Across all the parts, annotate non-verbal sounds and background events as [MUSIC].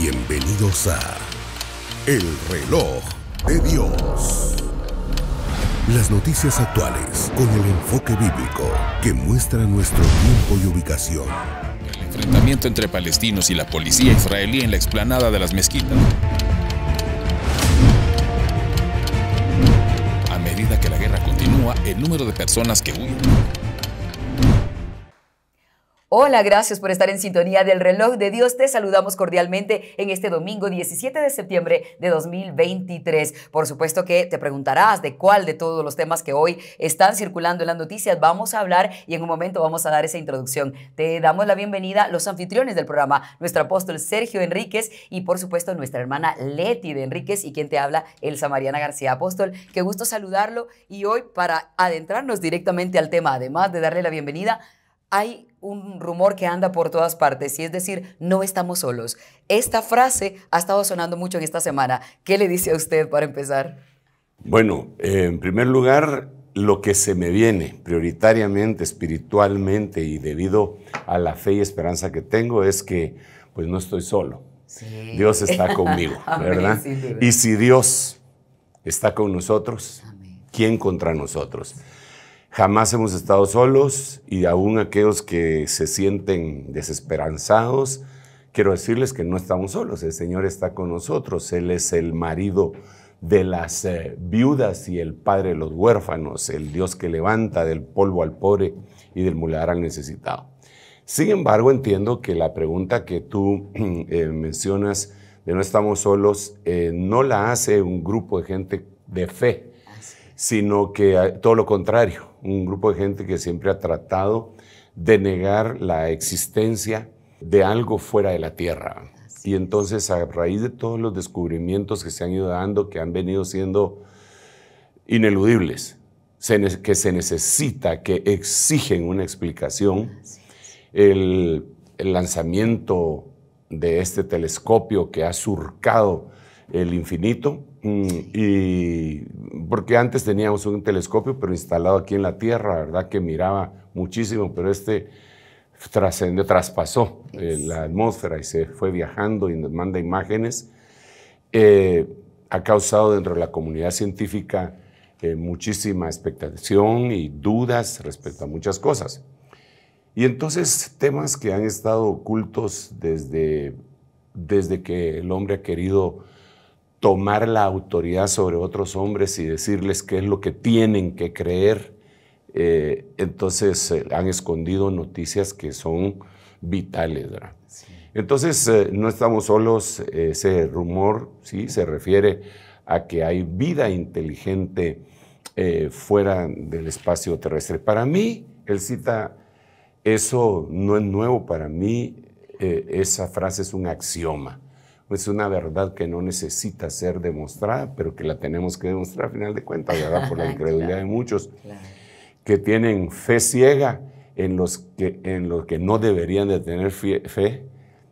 Bienvenidos a El reloj de Dios. Las noticias actuales con el enfoque bíblico que muestra nuestro tiempo y ubicación. El enfrentamiento entre palestinos y la policía israelí en la explanada de las mezquitas. A medida que la guerra continúa, el número de personas que huyen Hola, gracias por estar en sintonía del reloj de Dios. Te saludamos cordialmente en este domingo 17 de septiembre de 2023. Por supuesto que te preguntarás de cuál de todos los temas que hoy están circulando en las noticias vamos a hablar y en un momento vamos a dar esa introducción. Te damos la bienvenida los anfitriones del programa, nuestro apóstol Sergio Enríquez y por supuesto nuestra hermana Leti de Enríquez y quien te habla, Elsa Mariana García Apóstol. Qué gusto saludarlo y hoy para adentrarnos directamente al tema, además de darle la bienvenida, hay un rumor que anda por todas partes, y es decir, no estamos solos. Esta frase ha estado sonando mucho en esta semana. ¿Qué le dice a usted para empezar? Bueno, eh, en primer lugar, lo que se me viene prioritariamente, espiritualmente y debido a la fe y esperanza que tengo es que pues no estoy solo. Dios está [LAUGHS] conmigo, ¿verdad? y si Dios está con nosotros, ¿quién contra nosotros? Jamás hemos estado solos y aún aquellos que se sienten desesperanzados, quiero decirles que no estamos solos, el Señor está con nosotros, Él es el marido de las eh, viudas y el padre de los huérfanos, el Dios que levanta del polvo al pobre y del mular al necesitado. Sin embargo, entiendo que la pregunta que tú [CLEARS THROAT] eh, mencionas de no estamos solos eh, no la hace un grupo de gente de fe, sino que todo lo contrario un grupo de gente que siempre ha tratado de negar la existencia de algo fuera de la Tierra. Y entonces a raíz de todos los descubrimientos que se han ido dando, que han venido siendo ineludibles, que se necesita, que exigen una explicación, el lanzamiento de este telescopio que ha surcado el infinito, Mm, y porque antes teníamos un telescopio, pero instalado aquí en la Tierra, ¿verdad? Que miraba muchísimo, pero este trascendió, traspasó eh, la atmósfera y se fue viajando y nos manda imágenes. Eh, ha causado dentro de la comunidad científica eh, muchísima expectación y dudas respecto a muchas cosas. Y entonces temas que han estado ocultos desde, desde que el hombre ha querido tomar la autoridad sobre otros hombres y decirles qué es lo que tienen que creer. Eh, entonces eh, han escondido noticias que son vitales. Entonces eh, no estamos solos, ese rumor ¿sí? se refiere a que hay vida inteligente fuera del espacio terrestre. Para mí, él cita, eso no es nuevo para mí, esa frase es un axioma es pues, una verdad que no necesita ser demostrada, pero que la tenemos que demostrar al final de cuentas, ¿verdad? Por la [LAUGHS] incredulidad de muchos que tienen fe ciega en los que, en los que no deberían de tener fe,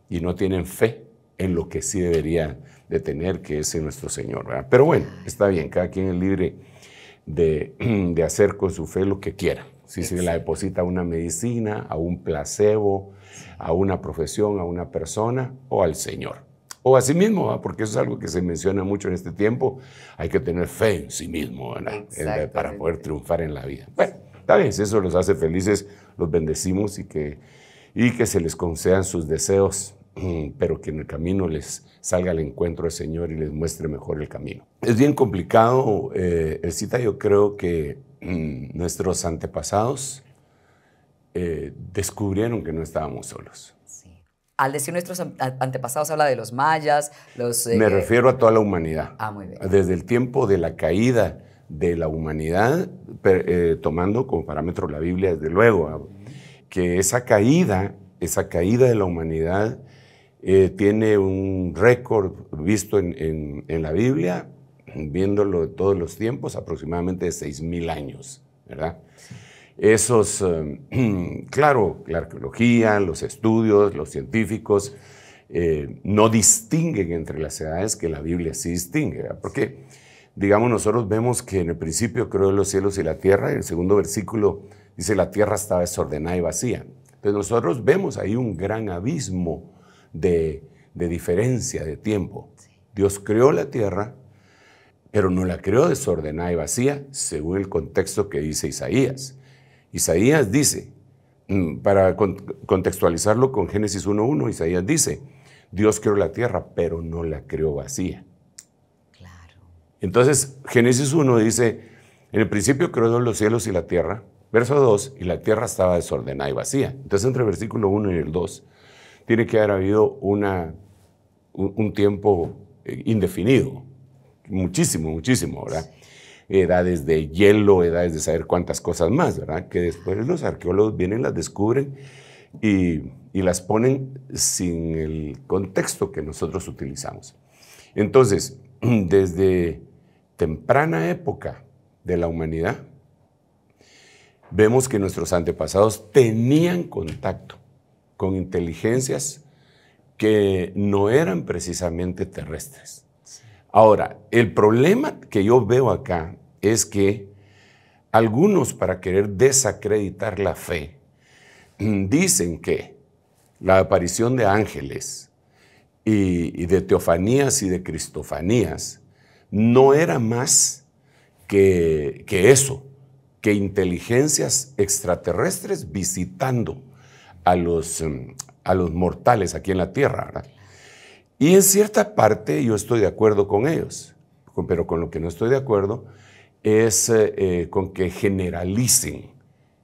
y no tienen fe en lo que sí deberían de tener, que es en nuestro Señor, ¿verdad? Pero bueno, está bien, cada quien es libre [CLEARS THROAT] de, hacer con su fe lo que quiera. Si se la deposita a una medicina, a un placebo, a una profesión, a una persona o al Señor. O a sí mismo, ¿ah? porque eso es algo que se menciona mucho en este tiempo. Hay que tener fe en sí mismo para poder triunfar en la vida. Bueno, está bien, si eso los hace felices, los bendecimos y que, y que se les concedan sus deseos, [CLEARS THROAT] pero que en el camino les salga al encuentro del Señor y les muestre mejor el camino. Es bien complicado eh, el cita, yo creo que mm, nuestros antepasados eh, descubrieron que no estábamos solos al decir nuestros antepasados habla de los mayas, los... Eh, Me refiero a toda la humanidad. Ah, muy bien. Desde el tiempo de la caída de la humanidad, eh, tomando como parámetro la Biblia, desde luego, ah, que esa caída, esa caída de la humanidad eh, tiene un récord visto en, la Biblia, viéndolo de todos los tiempos, aproximadamente de 6.000 años, ¿verdad? esos, eh, [CLEARS THROAT] claro, la arqueología, los estudios, los científicos, eh, no distinguen entre las edades que la Biblia sí distingue, porque digamos nosotros vemos que en el principio creó los cielos y la tierra, y el segundo versículo dice la tierra estaba desordenada y vacía. Entonces nosotros vemos ahí un gran abismo de diferencia de tiempo. Dios creó la tierra, pero no la creó desordenada y vacía, según el contexto que dice Isaías. Isaías dice, mm, para contextualizarlo con Génesis 1.1, Isaías dice, Dios creó la tierra, pero no la creó vacía. Claro. Entonces, Génesis 1 dice, en el principio creó los cielos y la tierra, verso 2, y la tierra estaba desordenada y vacía. Entonces, entre el versículo 1 y el 2, tiene que haber habido una, un, tiempo eh, indefinido, muchísimo, muchísimo, ¿verdad? edades de hielo, edades de saber cuántas cosas más, ¿verdad? Que después los arqueólogos vienen, las descubren y, y las ponen sin el contexto que nosotros utilizamos. Entonces, [CLEARS THROAT] desde temprana época de la humanidad, vemos que nuestros antepasados tenían contacto con inteligencias que no eran precisamente terrestres. Ahora, el problema que yo veo acá es que algunos para querer desacreditar la fe mm, dicen que la aparición de ángeles y, de teofanías y de cristofanías no era más que, eso, que inteligencias extraterrestres visitando a los, mm, a los mortales aquí en la Tierra. Y en cierta parte yo estoy de acuerdo con ellos, pero con lo que no estoy de acuerdo es eh, eh, con que generalicen.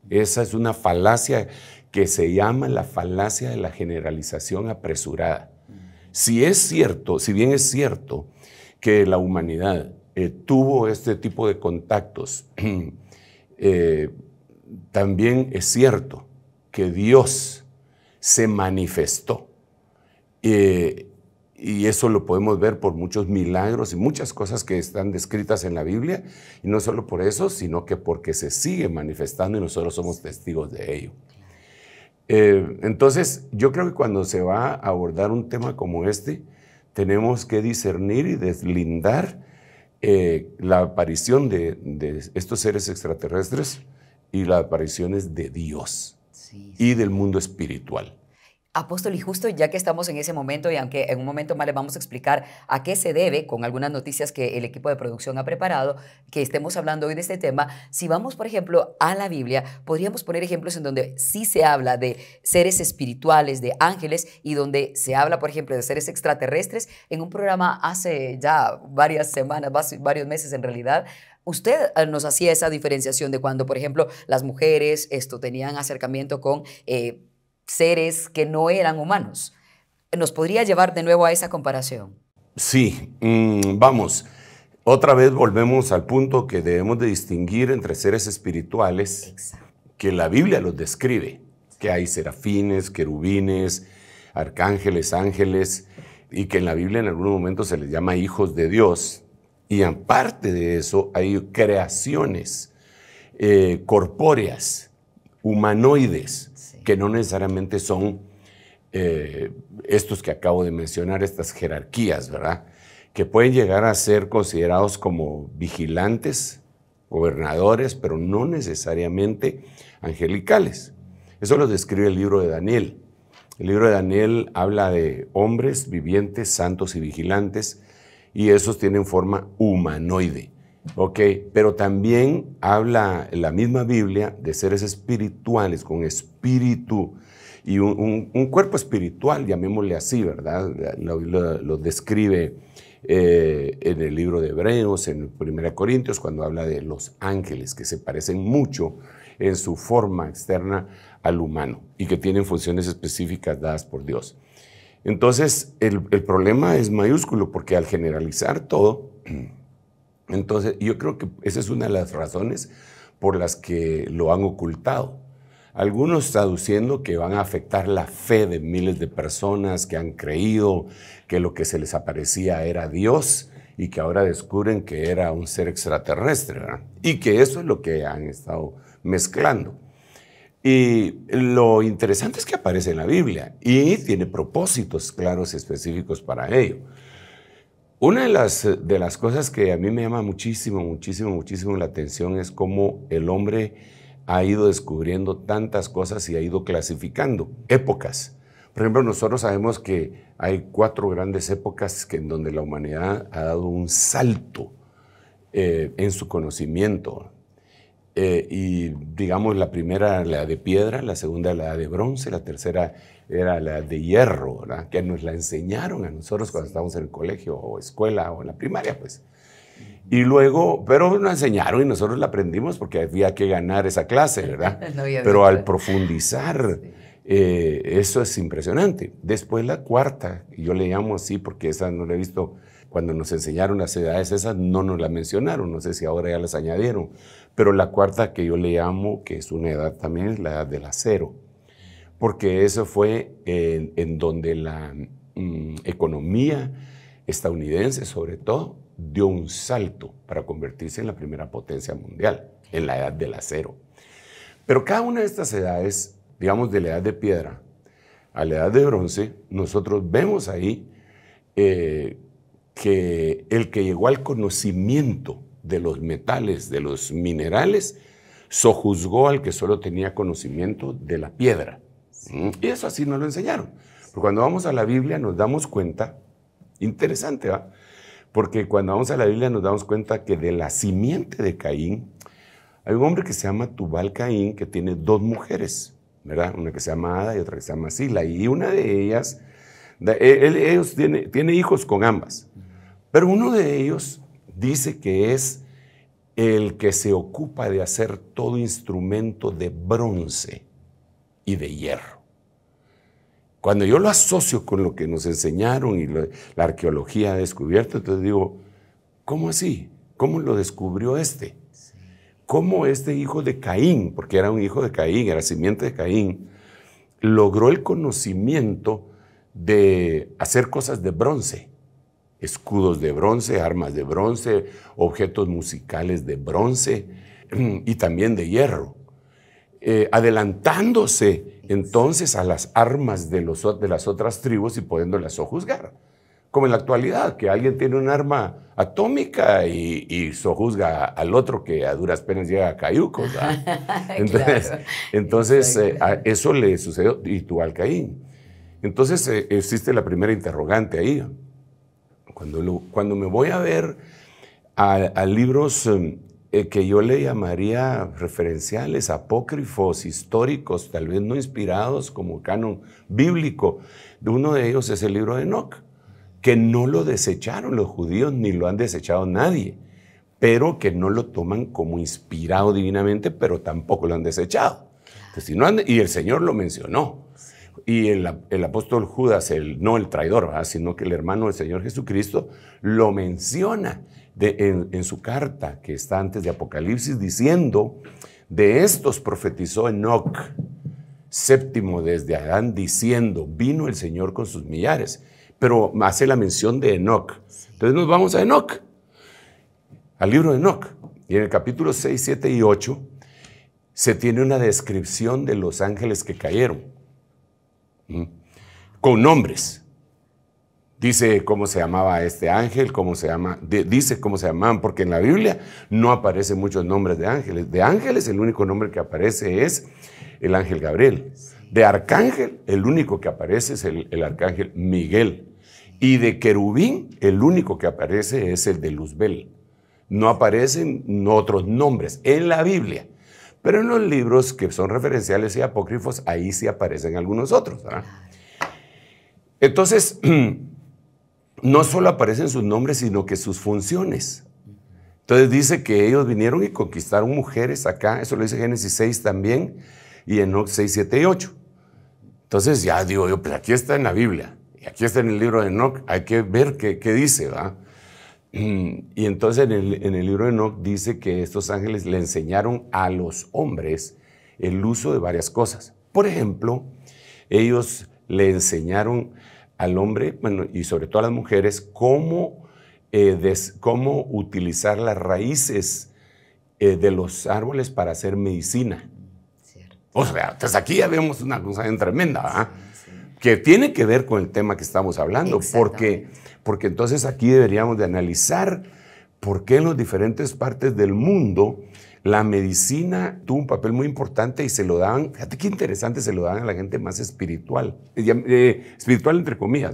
Esa es una falacia que se llama la falacia de la generalización apresurada. Si es cierto, si bien es cierto que la humanidad eh, tuvo este tipo de contactos, [CLEARS THROAT] también es cierto que Dios se manifestó y eso lo podemos ver por muchos milagros y muchas cosas que están descritas en la Biblia. Y no solo por eso, sino que porque se sigue manifestando y nosotros somos testigos de ello. Eh, entonces, yo creo que cuando se va a abordar un tema como este, tenemos que discernir y deslindar eh, la aparición de, estos seres extraterrestres y las apariciones de Dios y del mundo espiritual. Apóstol, y justo ya que estamos en ese momento, y aunque en un momento más le vamos a explicar a qué se debe, con algunas noticias que el equipo de producción ha preparado, que estemos hablando hoy de este tema, si vamos, por ejemplo, a la Biblia, podríamos poner ejemplos en donde sí se habla de seres espirituales, de ángeles, y donde se habla, por ejemplo, de seres extraterrestres. En un programa hace ya varias semanas, varios meses en realidad, usted eh, nos hacía esa diferenciación de cuando, por ejemplo, las mujeres esto, tenían acercamiento con... Eh, seres que no eran humanos. ¿Nos podría llevar de nuevo a esa comparación? Sí, mm, vamos. Otra vez volvemos al punto que debemos de distinguir entre seres espirituales, que la Biblia los describe, que hay serafines, querubines, arcángeles, ángeles, y que en la Biblia en algún momento se les llama hijos de Dios. Y aparte de eso, hay creaciones eh, corpóreas, humanoides, que no necesariamente son eh, estos que acabo de mencionar, estas jerarquías, ¿verdad? Que pueden llegar a ser considerados como vigilantes, gobernadores, pero no necesariamente angelicales. Eso lo describe el libro de Daniel. El libro de Daniel habla de hombres vivientes, santos y vigilantes, y esos tienen forma humanoide. Ok, pero también habla la misma Biblia de seres espirituales, con espíritu y un, cuerpo espiritual, llamémosle así, ¿verdad? Lo, describe eh, en el libro de Hebreos, en 1 Corintios, cuando habla de los ángeles, que se parecen mucho en su forma externa al humano y que tienen funciones específicas dadas por Dios. Entonces, el problema es mayúsculo, porque al generalizar todo, entonces, yo creo que esa es una de las razones por las que lo han ocultado. Algunos traduciendo que van a afectar la fe de miles de personas que han creído que lo que se les aparecía era Dios y que ahora descubren que era un ser extraterrestre. Y que eso es lo que han estado mezclando. Y lo interesante es que aparece en la Biblia y tiene propósitos claros y específicos para ello. Una de las, eh, de las cosas que a mí me llama muchísimo, muchísimo, muchísimo la atención es cómo el hombre ha ido descubriendo tantas cosas y ha ido clasificando épocas. Por ejemplo, nosotros sabemos que hay cuatro grandes épocas en donde la humanidad ha dado un salto eh, en su conocimiento. Eh, y digamos, la primera, la de piedra, la segunda, la de bronce, la tercera, era la de hierro, ¿verdad? que nos la enseñaron a nosotros cuando estábamos en el colegio o escuela o en la primaria, pues. Y luego, pero nos enseñaron y nosotros la aprendimos porque había que ganar esa clase, [LAUGHS] ¿verdad? pero al profundizar, eh, eso es impresionante. Después la cuarta, yo le llamo así porque esa no la he visto cuando nos enseñaron las edades, esas no nos la mencionaron, no sé si ahora ya las añadieron, pero la cuarta que yo le llamo, que es una edad también, es la edad del acero porque eso fue en, donde la mm, economía estadounidense, sobre todo, dio un salto para convertirse en la primera potencia mundial, en la edad del acero. Pero cada una de estas edades, digamos de la edad de piedra a la edad de bronce, nosotros vemos ahí eh, que el que llegó al conocimiento de los metales, de los minerales, sojuzgó al que solo tenía conocimiento de la piedra. Y eso así nos lo enseñaron. Pero cuando vamos a la Biblia nos damos cuenta, interesante, ¿va? Porque cuando vamos a la Biblia nos damos cuenta que de la simiente de Caín hay un hombre que se llama Tubal Caín que tiene dos mujeres, ¿verdad? Una que se llama Ada y otra que se llama Sila. Y una de ellas, e, e, ellos tiene, tiene hijos con ambas. Pero uno de ellos dice que es el que se ocupa de hacer todo instrumento de bronce y de hierro. Cuando yo lo asocio con lo que nos enseñaron y la arqueología ha descubierto, entonces digo, ¿cómo así? ¿Cómo lo descubrió este? ¿Cómo este hijo de Caín, porque era un hijo de Caín, era simiente de Caín, logró el conocimiento de hacer cosas de bronce? Escudos de bronce, armas de bronce, objetos musicales de bronce [CLEARS THROAT] y también de hierro. Eh, adelantándose entonces a las armas de, los, de las otras tribus y podiéndolas sojuzgar. Como en la actualidad, que alguien tiene un arma atómica y, sojuzga al otro que a duras penas llega a cayucos. [LAUGHS] Entonces, entonces eh, eso le sucedió y tú Alcaín. Entonces eh, existe la primera interrogante ahí. Cuando, cuando me voy a ver a libros em, eh, que yo le llamaría referenciales, apócrifos, históricos, tal vez no inspirados como canon bíblico. Uno de ellos es el libro de Enoch, que no lo desecharon los judíos ni lo han desechado nadie, pero que no lo toman como inspirado divinamente, pero tampoco lo han desechado. y el Señor lo mencionó. Y el, apóstol Judas, el, no el traidor, sino que el hermano del Señor Jesucristo, lo menciona en, en su carta que está antes de Apocalipsis diciendo, de estos profetizó Enoch, séptimo desde Adán, diciendo, vino el Señor con sus millares, pero hace la mención de Enoch. Entonces nos vamos a Enoch, al libro de Enoch. Y en el capítulo 6, 7 y 8 se tiene una descripción de los ángeles que cayeron, con nombres. Dice cómo se llamaba este ángel, cómo se llama, dice cómo se llamaban, porque en la Biblia no aparecen muchos nombres de ángeles. De ángeles el único nombre que aparece es el ángel Gabriel. De arcángel el único que aparece es el, arcángel Miguel. Y de querubín el único que aparece es el de Luzbel. No aparecen otros nombres en la Biblia. Pero en los libros que son referenciales y apócrifos, ahí sí aparecen algunos otros. Entonces, [CLEARS THROAT] no solo aparecen sus nombres, sino que sus funciones. Entonces dice que ellos vinieron y conquistaron mujeres acá, eso lo dice Génesis 6 también, y en 6, 7 y 8. Entonces ya digo yo, pues aquí está en la Biblia, y aquí está en el libro de Enoch, hay que ver qué, dice, ¿va? Y entonces en el, libro de Enoch dice que estos ángeles le enseñaron a los hombres el uso de varias cosas. Por ejemplo, ellos le enseñaron al hombre bueno, y sobre todo a las mujeres cómo, eh, cómo utilizar las raíces eh, de los árboles para hacer medicina. O sea, aquí ya vemos una cosa tremenda, ¿ah? que tiene que ver con el tema que estamos hablando, porque, porque entonces aquí deberíamos de analizar por qué en las diferentes partes del mundo la medicina tuvo un papel muy importante y se lo daban, fíjate qué interesante, se lo daban a la gente más espiritual, eh, eh, espiritual entre comillas.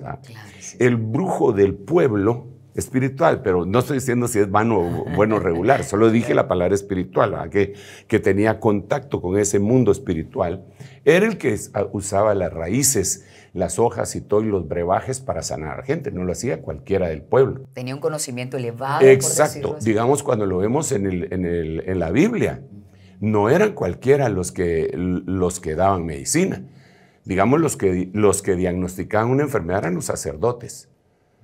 El brujo del pueblo espiritual, pero no estoy diciendo si es vano o bueno regular, [LAUGHS] solo dije la palabra espiritual, que, que tenía contacto con ese mundo espiritual, era el que usaba las raíces las hojas y todo y los brebajes para sanar a gente. No lo hacía cualquiera del pueblo. Tenía un conocimiento elevado. Exacto. Digamos, cuando lo vemos en, el, en, la Biblia, no eran cualquiera los que, los que daban medicina. Digamos, los que, los que diagnosticaban una enfermedad eran los sacerdotes.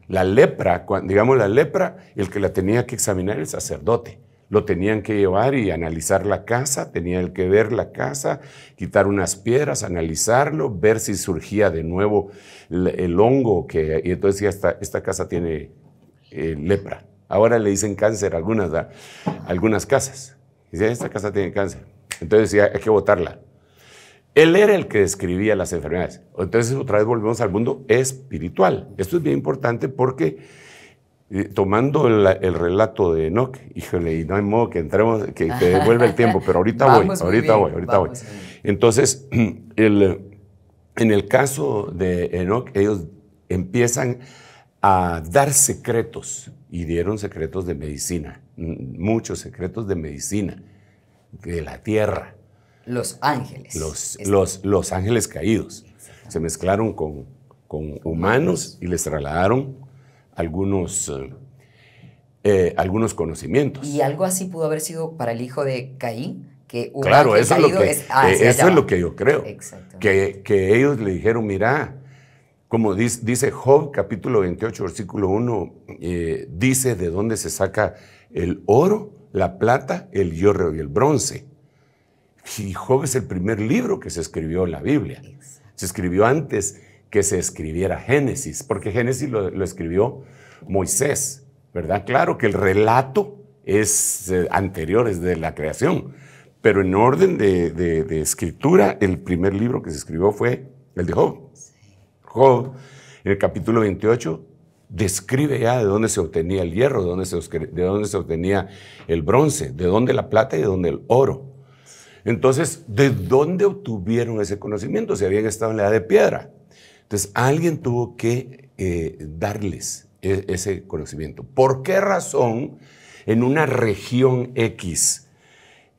La lepra, digamos la lepra, el que la tenía que examinar era el sacerdote. Lo tenían que llevar y analizar la casa, tenían que ver la casa, quitar unas piedras, analizarlo, ver si surgía de nuevo el, hongo, que, y entonces ya esta, esta casa tiene eh, lepra. Ahora le dicen cáncer algunas, algunas casas. Dicen, esta casa tiene cáncer. Entonces ya hay que botarla. Él era el que describía las enfermedades. Entonces otra vez volvemos al mundo espiritual. Esto es bien importante porque tomando el, relato de Enoch, híjole, y no hay modo que entremos, que, te devuelva el tiempo, pero ahorita voy, ahorita voy, ahorita voy. Entonces, [CLEARS THROAT] el, en el caso de Enoch, ellos empiezan a dar secretos y dieron secretos de medicina, muchos secretos de medicina, de la tierra. Los ángeles. Los, este. los, los ángeles caídos. Se mezclaron con, con humanos y les trasladaron algunos, eh, eh, algunos conocimientos. Y algo así pudo haber sido para el hijo de Caín, que Claro, eso, es lo que, ah, eh, eso es lo que yo creo. Que, que, ellos le dijeron, mira, como dice, Job capítulo 28, versículo 1, dice de dónde se saca el oro, la plata, el hierro y el bronce. Y Job es el primer libro que se escribió en la Biblia. Se escribió antes que se escribiera Génesis, porque Génesis lo, escribió Moisés, ¿verdad? Claro que el relato es eh, anterior, es de la creación, pero en orden de, escritura, el primer libro que se escribió fue el de Job. Job, en el capítulo 28, describe ya de dónde se obtenía el hierro, de dónde se, de dónde se obtenía el bronce, de dónde la plata y de dónde el oro. Entonces, ¿de dónde obtuvieron ese conocimiento? Si habían estado en la edad de piedra. Entonces, alguien tuvo que eh, darles e, ese conocimiento. ¿Por qué razón en una región X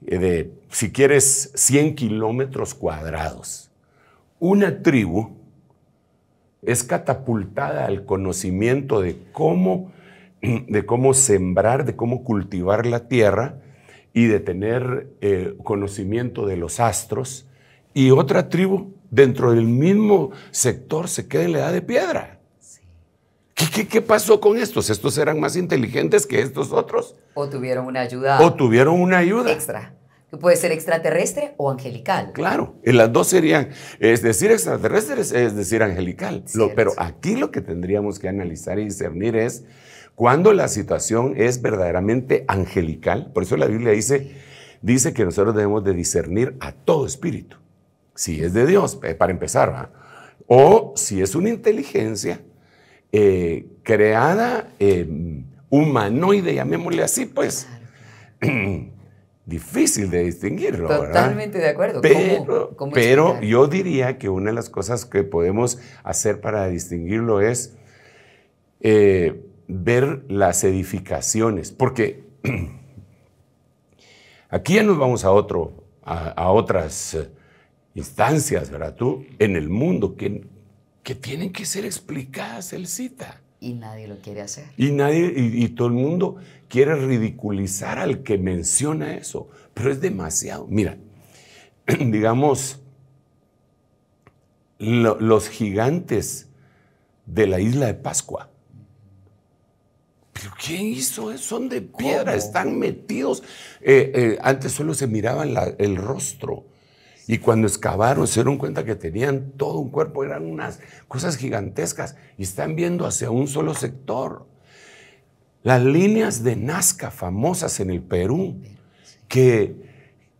eh, de, si quieres, 100 kilómetros cuadrados, una tribu es catapultada al conocimiento de cómo, [CLEARS THROAT] de cómo sembrar, de cómo cultivar la tierra y de tener eh, conocimiento de los astros, y otra tribu dentro del mismo sector se queda en la edad de piedra. ¿Qué, pasó con estos? ¿Estos eran más inteligentes que estos otros? O tuvieron una ayuda. O tuvieron una ayuda. Extra. Que puede ser extraterrestre o angelical. Claro, y las dos serían, es decir, extraterrestre es decir, angelical. pero aquí lo que tendríamos que analizar y discernir es cuando la situación es verdaderamente angelical. Por eso la Biblia dice, dice que nosotros debemos de discernir a todo espíritu si es de Dios, eh, para empezar, o si es una inteligencia eh, creada humanoide, llamémosle así, pues [CLEARS THROAT] difícil de distinguirlo. Totalmente de acuerdo. Pero, yo diría que una de las cosas que podemos hacer para distinguirlo es eh, ver las edificaciones, porque [CLEARS THROAT] aquí ya nos vamos a otro, a otras instancias, ¿verdad? Tú, en el mundo, que, que tienen que ser explicadas, el cita. Y nadie lo quiere hacer. Y, nadie, y, todo el mundo quiere ridiculizar al que menciona eso, pero es demasiado. Mira, [CLEARS THROAT] digamos, los gigantes de la isla de Pascua. ¿Pero quién hizo eso? Son de piedra, están metidos. Eh, eh, antes solo se miraban el rostro. Y cuando excavaron, se dieron cuenta que tenían todo un cuerpo, eran unas cosas gigantescas y están viendo hacia un solo sector. Las líneas de Nazca famosas en el Perú, que,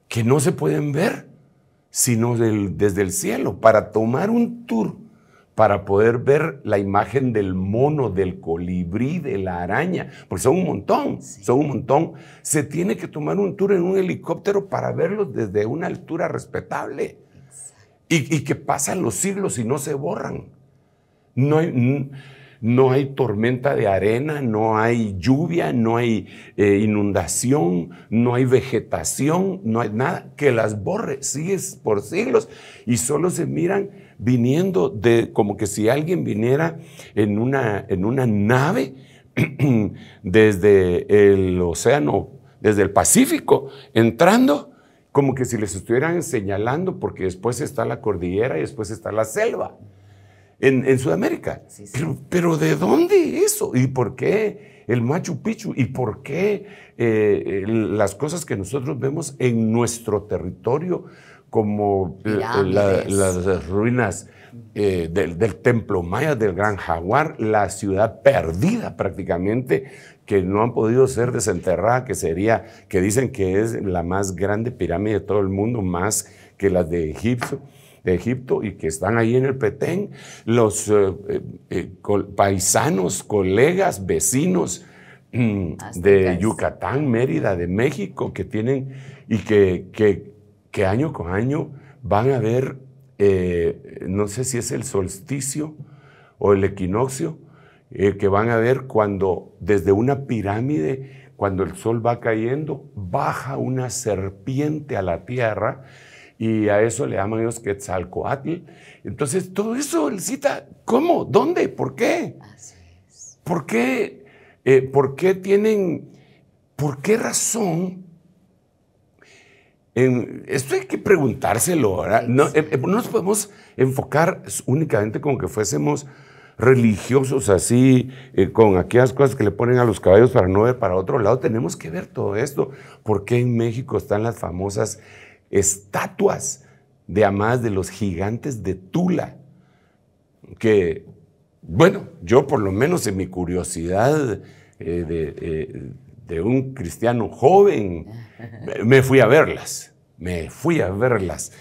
que no se pueden ver sino desde el cielo. Para tomar un tour para poder ver la imagen del mono, del colibrí, de la araña, porque son un montón, son un montón. Se tiene que tomar un tour en un helicóptero para verlos desde una altura respetable y, que pasan los siglos y no se borran. No hay, no hay tormenta de arena, no hay lluvia, no hay eh, inundación, no hay vegetación, no hay nada que las borre, sigues por siglos y solo se miran viniendo de como que si alguien viniera en una, en una nave [CLEARS THROAT] desde el océano, desde el Pacífico, entrando, como que si les estuvieran señalando, porque después está la cordillera y después está la selva. En, Sudamérica. Pero, ¿de dónde eso? ¿Y por qué el Machu Picchu? ¿Y por qué eh, las cosas que nosotros vemos en nuestro territorio como eh, eh, las ruinas eh, del, templo maya del Gran Jaguar, la ciudad perdida prácticamente, que no han podido ser desenterrada, que sería, que dicen que es la más grande pirámide de todo el mundo, más que las de Egipto. De Egipto y que están ahí en el Petén, los paisanos, colegas, vecinos, mm, de Yucatán, Mérida, de México, que tienen y que que año con año van a ver, eh, no sé si es el solsticio o el equinoccio, eh, que van a ver cuando desde una pirámide, cuando el sol va cayendo, baja una serpiente a la tierra y a eso le llaman ellos Quetzalcoatl. Entonces, todo eso, cita, ¿cómo? ¿Dónde? ¿Por qué? ¿Por qué, eh, ¿por qué tienen, por qué razón Em, esto hay que preguntárselo, ¿verdad? No, eh, eh, nos podemos enfocar únicamente como que fuésemos religiosos así, eh, con aquellas cosas que le ponen a los caballos para no ver para otro lado. Tenemos que ver todo esto. ¿Por qué en México están las famosas estatuas de amadas de los gigantes de Tula? Que, bueno, yo por lo menos en mi curiosidad de de un cristiano joven, [LAUGHS] me fui a verlas, me fui a verlas.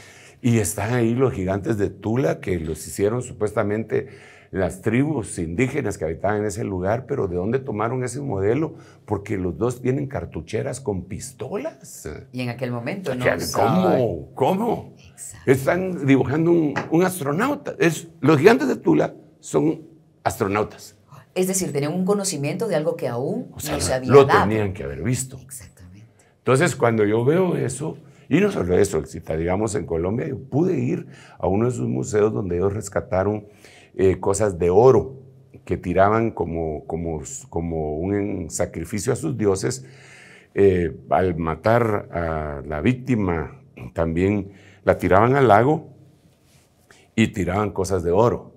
Y están ahí los gigantes de Tula que los hicieron supuestamente las tribus indígenas que habitaban en ese lugar, pero ¿de dónde tomaron ese modelo? Porque los dos tienen cartucheras con pistolas. Y en aquel momento no. ¿Cómo? ¿Cómo? Están dibujando un, astronauta. Es, los gigantes de Tula son astronautas. Es decir, tenían un conocimiento de algo que aún no se había lo tenían que haber visto. Exactamente. Entonces, cuando yo veo eso, y no solo eso, digamos en Colombia, yo pude ir a uno de sus museos donde ellos rescataron eh, cosas de oro que tiraban como, como, como un sacrificio a sus dioses. Eh, al matar a la víctima, también la tiraban al lago y tiraban cosas de oro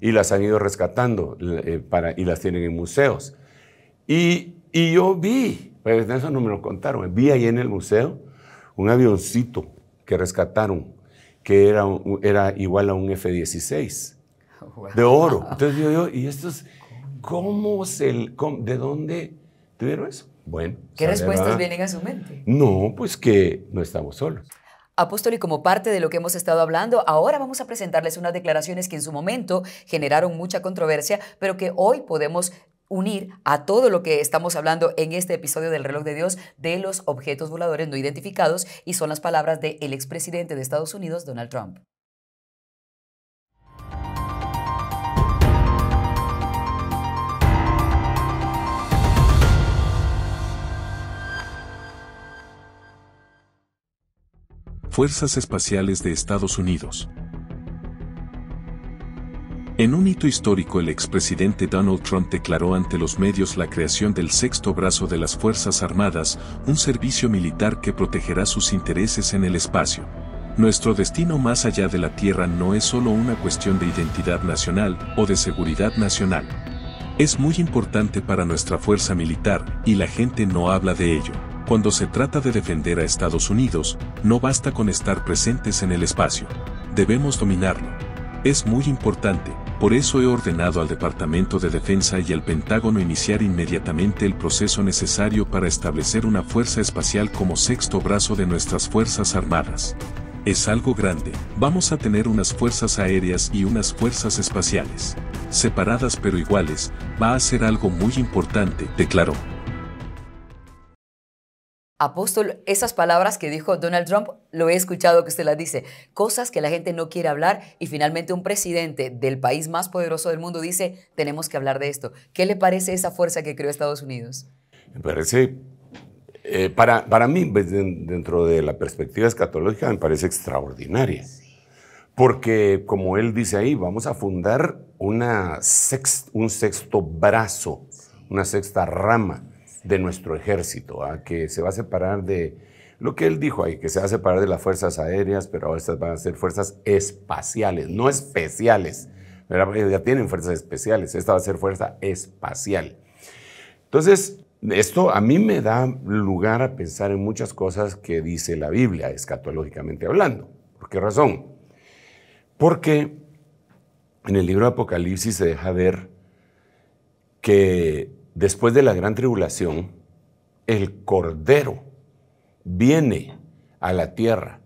y las han ido rescatando eh, para, y las tienen en museos. Y, y yo vi, pues eso no me lo contaron, vi ahí en el museo un avioncito que rescataron, que era, era igual a un F-16, de oro. Entonces yo, yo ¿y estos, cómo se, de dónde tuvieron eso? Bueno. ¿Qué respuestas vienen a su mente? No, pues que no estamos solos. Apóstol, y como parte de lo que hemos estado hablando, ahora vamos a presentarles unas declaraciones que en su momento generaron mucha controversia, pero que hoy podemos unir a todo lo que estamos hablando en este episodio del reloj de Dios de los objetos voladores no identificados y son las palabras del expresidente de Estados Unidos, Donald Trump. Fuerzas Espaciales de Estados Unidos. En un hito histórico el expresidente Donald Trump declaró ante los medios la creación del sexto brazo de las Fuerzas Armadas, un servicio militar que protegerá sus intereses en el espacio. Nuestro destino más allá de la Tierra no es solo una cuestión de identidad nacional o de seguridad nacional. Es muy importante para nuestra fuerza militar y la gente no habla de ello. Cuando se trata de defender a Estados Unidos, no basta con estar presentes en el espacio. Debemos dominarlo. Es muy importante, por eso he ordenado al Departamento de Defensa y al Pentágono iniciar inmediatamente el proceso necesario para establecer una fuerza espacial como sexto brazo de nuestras Fuerzas Armadas. Es algo grande, vamos a tener unas fuerzas aéreas y unas fuerzas espaciales. Separadas pero iguales, va a ser algo muy importante, declaró. Apóstol, esas palabras que dijo Donald Trump, lo he escuchado que usted las dice, cosas que la gente no quiere hablar y finalmente un presidente del país más poderoso del mundo dice, tenemos que hablar de esto. ¿Qué le parece esa fuerza que creó Estados Unidos? Me parece, eh, para, para mí, pues, dentro de la perspectiva escatológica, me parece extraordinaria. Porque, como él dice ahí, vamos a fundar una un sexto brazo, una sexta rama de nuestro ejército, a ¿ah? que se va a separar de lo que él dijo ahí, que se va a separar de las fuerzas aéreas, pero ahora estas van a ser fuerzas espaciales, no especiales. Ya tienen fuerzas especiales, esta va a ser fuerza espacial. Entonces, esto a mí me da lugar a pensar en muchas cosas que dice la Biblia, escatológicamente hablando. ¿Por qué razón? Porque en el libro de Apocalipsis se deja ver que Después de la gran tribulación, el Cordero viene a la tierra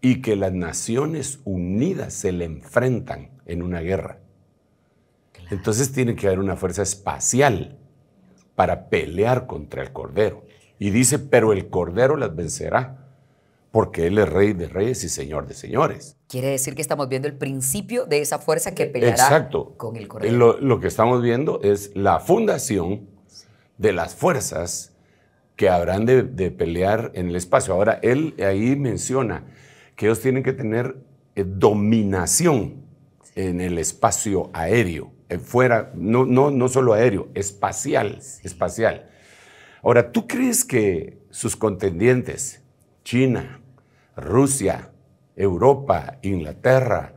y que las Naciones Unidas se le enfrentan en una guerra. Entonces tiene que haber una fuerza espacial para pelear contra el Cordero. Y dice, pero el Cordero las vencerá porque Él es Rey de Reyes y Señor de Señores. Quiere decir que estamos viendo el principio de esa fuerza que peleará con el Correo. Lo, lo, que estamos viendo es la fundación de las fuerzas que habrán de, pelear en el espacio. Ahora, Él ahí menciona que ellos tienen que tener eh, dominación en el espacio aéreo, eh, fuera, no, no, no solo aéreo, espacial, espacial. Ahora, ¿tú crees que sus contendientes, China, Rusia, Europa, Inglaterra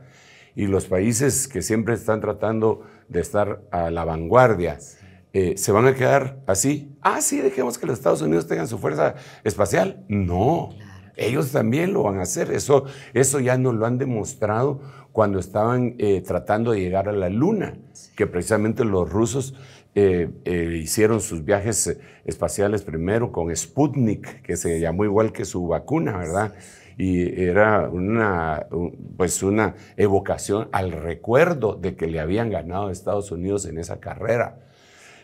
y los países que siempre están tratando de estar a la vanguardia. Eh, ¿Se van a quedar así? Ah, sí, dejemos que los Estados Unidos tengan su fuerza espacial. No, ellos también lo van a hacer. Eso, eso ya nos lo han demostrado cuando estaban eh, tratando de llegar a la Luna, que precisamente los rusos eh, hicieron sus viajes espaciales primero con Sputnik, que se llamó igual que su vacuna, ¿verdad? y era una, pues una evocación al recuerdo de que le habían ganado a Estados Unidos en esa carrera.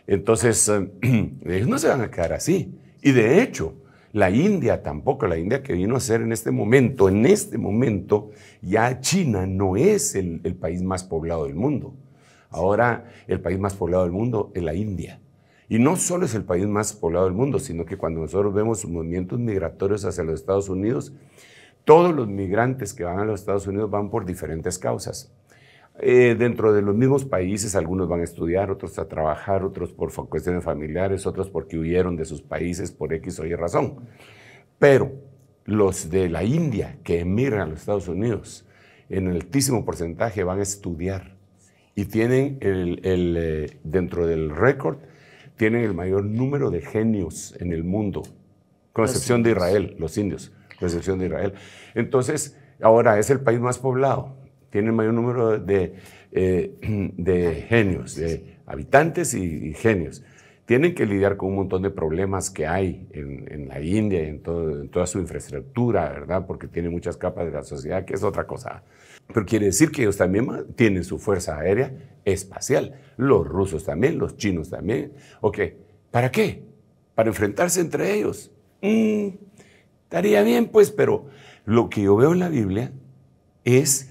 Entonces, em, [CLEARS THROAT] ellos no se van a quedar así. Y de hecho, la India tampoco, la India que vino a ser en este momento, en este momento, ya China no es el, el país más poblado del mundo. Ahora el país más poblado del mundo es la India. Y no solo es el país más poblado del mundo, sino que cuando nosotros vemos movimientos migratorios hacia los Estados Unidos, todos los migrantes que van a los Estados Unidos van por diferentes causas. Eh, dentro de los mismos países, algunos van a estudiar, otros a trabajar, otros por cuestiones familiares, otros porque huyeron de sus países por X o Y razón. Pero los de la India que emigran a los Estados Unidos, en altísimo porcentaje van a estudiar y tienen el, eh, dentro del récord, tienen el mayor número de genios en el mundo, con excepción de Israel, los indios. Recepción de Israel. Entonces, ahora es el país más poblado, tiene el mayor número de, eh, [CLEARS THROAT] de genios, de habitantes y, genios. Tienen que lidiar con un montón de problemas que hay en, en la India y en, toda su infraestructura, ¿verdad? Porque tiene muchas capas de la sociedad, que es otra cosa. Pero quiere decir que ellos también tienen su fuerza aérea espacial. Los rusos también, los chinos también. Ok, ¿para qué? Para enfrentarse entre ellos. Mm. Estaría bien, pues, pero lo que yo veo en la Biblia es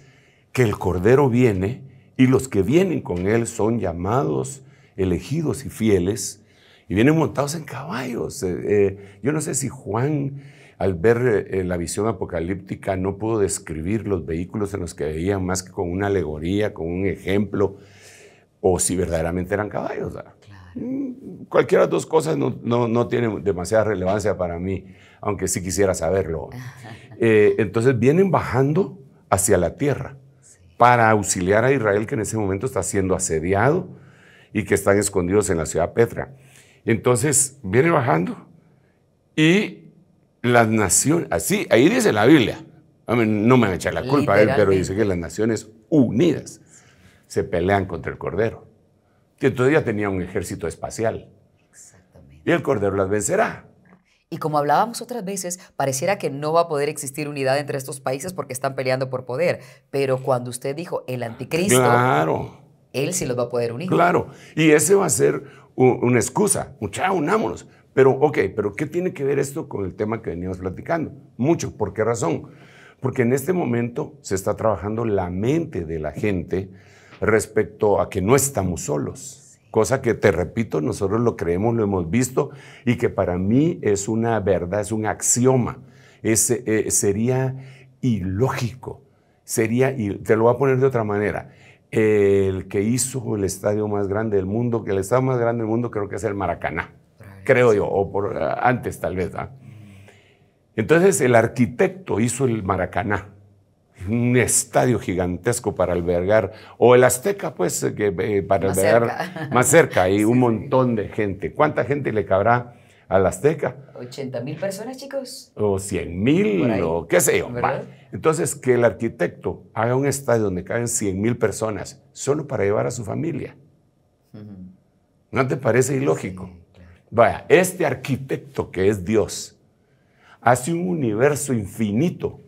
que el Cordero viene y los que vienen con él son llamados, elegidos y fieles, y vienen montados en caballos. Eh, eh, yo no sé si Juan, al ver eh, la visión apocalíptica, no pudo describir los vehículos en los que veían más que con una alegoría, con un ejemplo, o si verdaderamente eran caballos. Mm, cualquiera de las dos cosas no, no tiene demasiada relevancia para mí aunque sí quisiera saberlo. Eh, entonces vienen bajando hacia la tierra para auxiliar a Israel que en ese momento está siendo asediado y que están escondidos en la ciudad Petra. Entonces vienen bajando y las naciones, así, ahí dice la Biblia, no me van a echar la culpa, él, eh, pero dice que las naciones unidas se pelean contra el Cordero, que todavía tenía un ejército espacial. Y el Cordero las vencerá. Y como hablábamos otras veces, pareciera que no va a poder existir unidad entre estos países porque están peleando por poder. Pero cuando usted dijo el anticristo, claro. él sí los va a poder unir. Claro, y ese va a ser una excusa. Mucha, unámonos. Pero, ok, pero ¿qué tiene que ver esto con el tema que veníamos platicando? Mucho. ¿Por qué razón? Porque en este momento se está trabajando la mente de la gente respecto a que no estamos solos cosa que te repito, nosotros lo creemos, lo hemos visto y que para mí es una verdad, es un axioma, eh, sería ilógico, sería, te lo voy a poner de otra manera, el que hizo el estadio más grande del mundo, que el estadio más grande del mundo creo que es el Maracaná, creo yo, o por, eh, antes tal vez. ¿ah? Entonces el arquitecto hizo el Maracaná, un estadio gigantesco para albergar, o el Azteca, pues, que, eh, para albergar [LAUGHS] más cerca, y un montón de gente. ¿Cuánta gente le cabrá al Azteca? 80 mil personas, chicos. O 100 mil, o qué sé yo. Entonces, que el arquitecto haga un estadio donde caben 100 mil personas, solo para llevar a su familia. ¿No te parece ilógico? Vaya, este arquitecto que es Dios, hace un universo infinito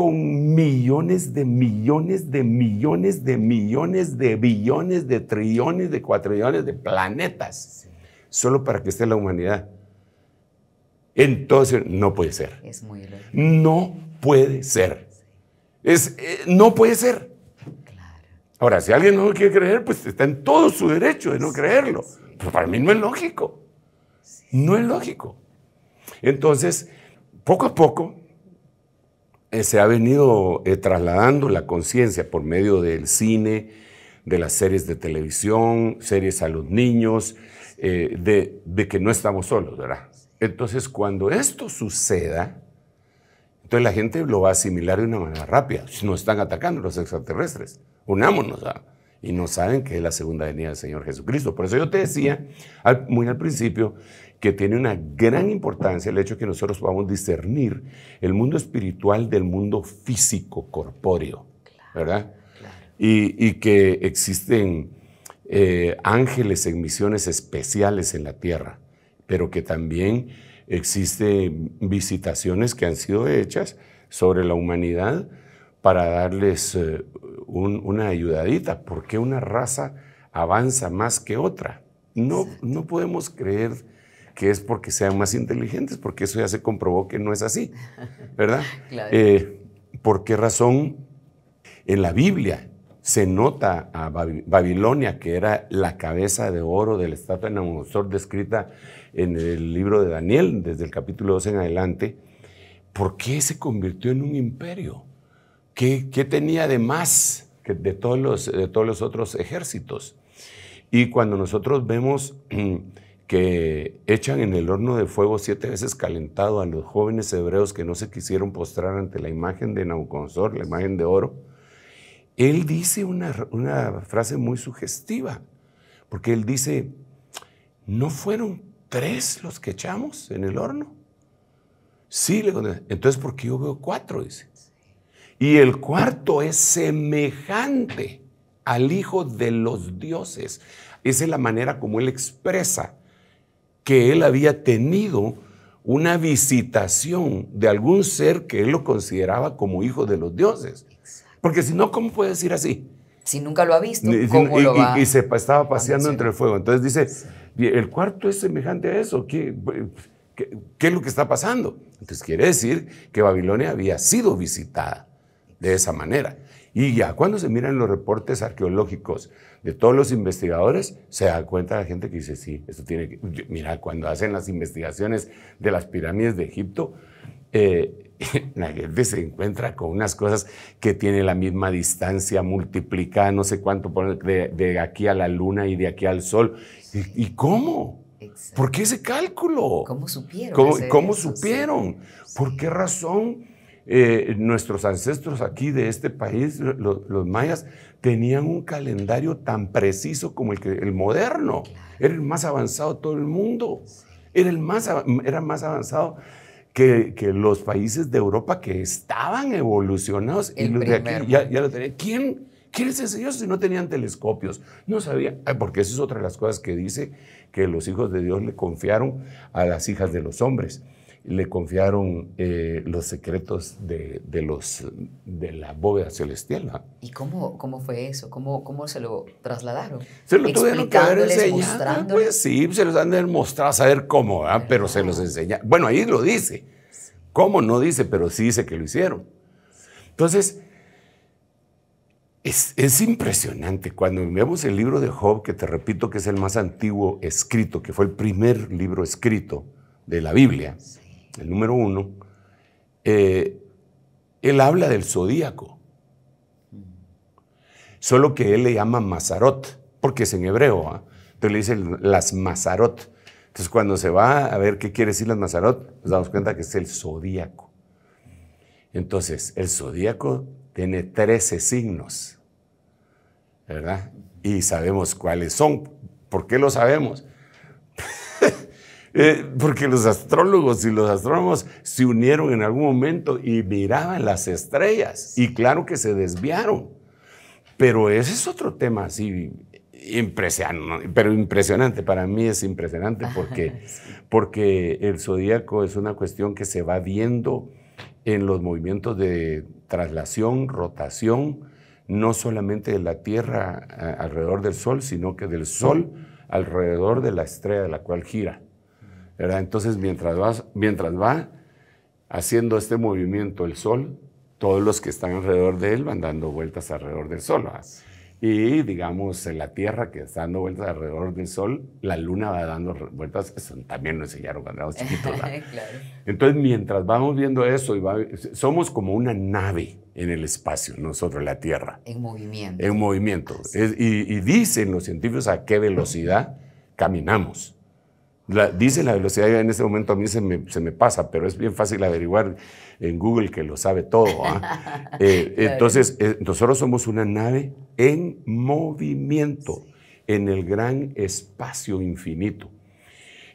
con millones de millones de millones de millones de billones de trillones de cuatrillones de planetas, solo para que esté la humanidad. Entonces, no puede ser. No puede ser. Es, eh, no puede ser. Ahora, si alguien no quiere creer, pues está en todo su derecho de no creerlo. Pero pues para mí no es lógico. No es lógico. Entonces, poco a poco, eh, se ha venido eh, trasladando la conciencia por medio del cine, de las series de televisión, series a los niños, eh, de, que no estamos solos, ¿verdad? Entonces, cuando esto suceda, entonces la gente lo va a asimilar de una manera rápida. Nos están atacando los extraterrestres. Unámonos a y no saben que es la segunda venida del Señor Jesucristo. Por eso yo te decía muy al principio que tiene una gran importancia el hecho de que nosotros podamos discernir el mundo espiritual del mundo físico, corpóreo, ¿verdad? Y, que existen eh, ángeles en misiones especiales en la tierra, pero que también existen visitaciones que han sido hechas sobre la humanidad para darles eh, una ayudadita. ¿Por qué una raza avanza más que otra? No, no podemos creer que es porque sean más inteligentes, porque eso ya se comprobó que no es así, ¿verdad? [LAUGHS] Eh, ¿Por qué razón en la Biblia se nota a Babilonia, que era la cabeza de oro de la estatua de descrita en el libro de Daniel, desde el capítulo 12 en adelante, ¿por qué se convirtió en un imperio? ¿Qué, tenía de más que de, todos de todos los otros ejércitos? Y cuando nosotros vemos [CLEARS THROAT] que echan en el horno de fuego siete veces calentado a los jóvenes hebreos que no se quisieron postrar ante la imagen de Nauconsor, la imagen de oro, él dice una, frase muy sugestiva, porque él dice, ¿no fueron tres los que echamos en el horno? Sí, le Entonces, ¿por qué yo veo cuatro? Dice. Y el cuarto es semejante al Hijo de los Dioses. Esa es la manera como él expresa que él había tenido una visitación de algún ser que él lo consideraba como hijo de los dioses. Porque si no, ¿cómo puede decir así? Si nunca lo ha visto, ¿cómo y, lo va se estaba paseando entre el fuego. Entonces dice, el cuarto es semejante a eso. ¿Qué, ¿Qué, qué, es lo que está pasando? Entonces quiere decir que Babilonia había sido visitada de esa manera. Y ya cuando se miran los reportes arqueológicos de todos los investigadores, se da cuenta la gente que dice, sí, esto tiene que... Mira, cuando hacen las investigaciones de las pirámides de Egipto, eh, [LAUGHS] se encuentra con unas cosas que tiene la misma distancia multiplicada, no sé cuánto, de, de aquí a la luna y de aquí al sol. ¿Y, cómo? ¿Por qué ese cálculo? ¿Cómo supieron? ¿Cómo, supieron? ¿Por qué razón? Eh, nuestros ancestros aquí de este país, los mayas, tenían un calendario tan preciso como el, que, el moderno. Era el más avanzado de todo el mundo. Era, el más, era más avanzado que, los países de Europa que estaban evolucionados. ya, ¿Quién, ¿Quién les enseñó si no tenían telescopios? No sabía ah, porque esa es otra de las cosas que dice que los hijos de Dios le confiaron a las hijas de los hombres le confiaron eh, los secretos de, los, de la bóveda celestial. ¿Y cómo, cómo fue eso? ¿Cómo, ¿Cómo se lo trasladaron? Se lo tuvieron que Pues sí, se los han mostrado, a saber cómo, pero se los enseña Bueno, ahí lo dice. ¿Cómo? No dice, pero sí dice que lo hicieron. Entonces, es, es, impresionante cuando vemos el libro de Job, que te repito que es el más antiguo escrito, que fue el primer libro escrito de la Biblia. Sí el número uno, eh, él habla del zodíaco. Solo que él le llama Mazarot, porque es en hebreo. ¿ah? Entonces le dice las Mazarot. Entonces cuando se va a ver qué quiere decir las Mazarot, nos damos cuenta que es el zodíaco. Entonces, el zodíaco tiene 13 signos, ¿verdad? Y sabemos cuáles son. ¿Por qué lo sabemos? Eh, porque los astrólogos y los astrónomos se unieron en algún momento y miraban las estrellas. Y claro que se desviaron. Pero ese es otro tema así impresionante, pero impresionante, para mí es impresionante [LAUGHS] porque, porque el zodíaco es una cuestión que se va viendo en los movimientos de traslación, rotación, no solamente de la Tierra alrededor del Sol, sino que del Sol alrededor de la estrella de la cual gira. Entonces, mientras va, mientras va haciendo este movimiento el sol, todos los que están alrededor de él van dando vueltas alrededor del sol. Y digamos, en la Tierra que está dando vueltas alrededor del Sol, la Luna va dando vueltas, eso también lo enseñaron cuando éramos chiquitos. [LAUGHS] Entonces, mientras vamos viendo eso, y somos como una nave en el espacio, nosotros, la Tierra. En movimiento. En movimiento. y, dicen los científicos a qué velocidad caminamos dice la velocidad, en este momento a mí se me, pasa, pero es bien fácil averiguar en Google que lo sabe todo. ¿ah? [LAUGHS] Eh, entonces, eh, nosotros somos una nave en movimiento, en el gran espacio infinito.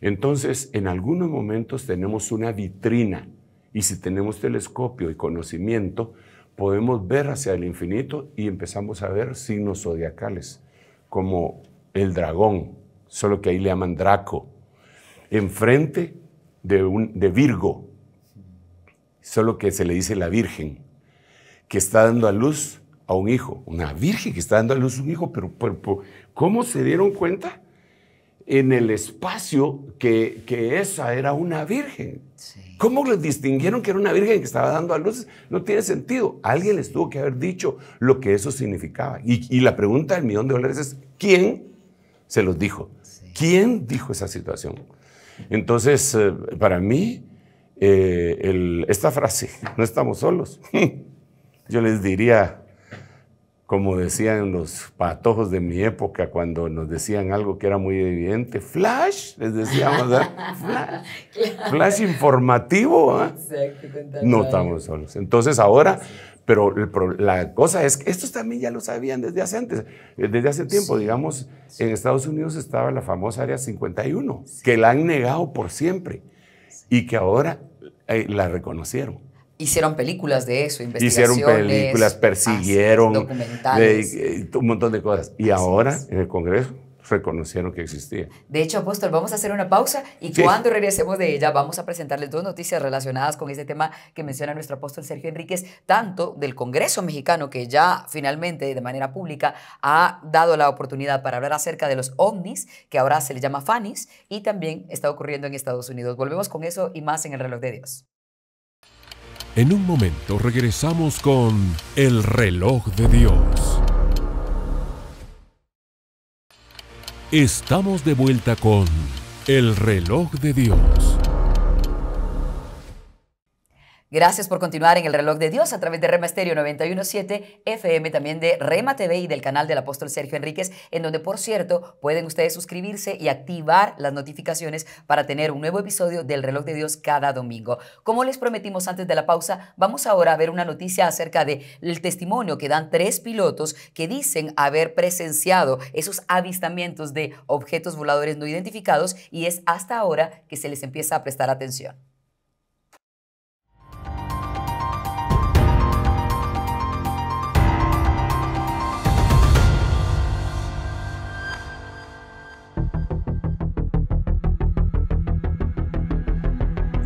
Entonces, en algunos momentos tenemos una vitrina y si tenemos telescopio y conocimiento, podemos ver hacia el infinito y empezamos a ver signos zodiacales, como el dragón, solo que ahí le llaman Draco enfrente de, un, de Virgo, solo que se le dice la Virgen, que está dando a luz a un hijo, una Virgen que está dando a luz a un hijo, pero, ¿cómo se dieron cuenta? En el espacio que, esa era una Virgen. ¿Cómo les distinguieron que era una Virgen que estaba dando a luz? No tiene sentido. Alguien les tuvo que haber dicho lo que eso significaba. Y, la pregunta del millón de dólares es, ¿quién se los dijo? ¿Quién dijo esa situación? Entonces, eh, para mí, eh, esta frase, [LAUGHS] no estamos solos, [LAUGHS] yo les diría, como decían los patojos de mi época cuando nos decían algo que era muy evidente, flash, les decíamos, [LAUGHS] flash, informativo. ¿ah? no estamos solos. Entonces ahora, pero la cosa es que estos también ya lo sabían desde hace antes, eh, desde hace tiempo, digamos, en Estados Unidos estaba la famosa Área 51, que la han negado por siempre y que ahora eh, la reconocieron. Hicieron películas de eso, investigaciones. Hicieron películas, persiguieron. Documentales. Eh, un montón de cosas. Y ahora, en el Congreso, reconocieron que existía. De hecho, apóstol, vamos a hacer una pausa y cuando regresemos de ella vamos a presentarles dos noticias relacionadas con este tema que menciona nuestro apóstol Sergio Enríquez, tanto del Congreso mexicano que ya finalmente de manera pública ha dado la oportunidad para hablar acerca de los ovnis, que ahora se les llama fanis, y también está ocurriendo en Estados Unidos. Volvemos con eso y más en el reloj de Dios. En un momento regresamos con El reloj de Dios. Estamos de vuelta con El reloj de Dios. Gracias por continuar en el reloj de Dios a través de Remasterio 917 FM, también de Rema TV y del canal del apóstol Sergio Enríquez, en donde, por cierto, pueden ustedes suscribirse y activar las notificaciones para tener un nuevo episodio del reloj de Dios cada domingo. Como les prometimos antes de la pausa, vamos ahora a ver una noticia acerca del el testimonio que dan tres pilotos que dicen haber presenciado esos avistamientos de objetos voladores no identificados y es hasta ahora que se les empieza a prestar atención.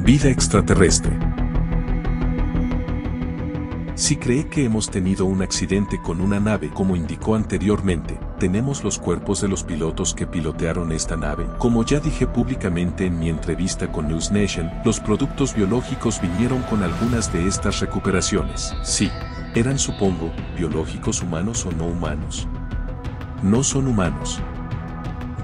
Vida extraterrestre. Si cree que hemos tenido un accidente con una nave como indicó anteriormente, tenemos los cuerpos de los pilotos que pilotearon esta nave. Como ya dije públicamente en mi entrevista con News Nation, los productos biológicos vinieron con algunas de estas recuperaciones. Sí, eran supongo, biológicos humanos o no humanos. No son humanos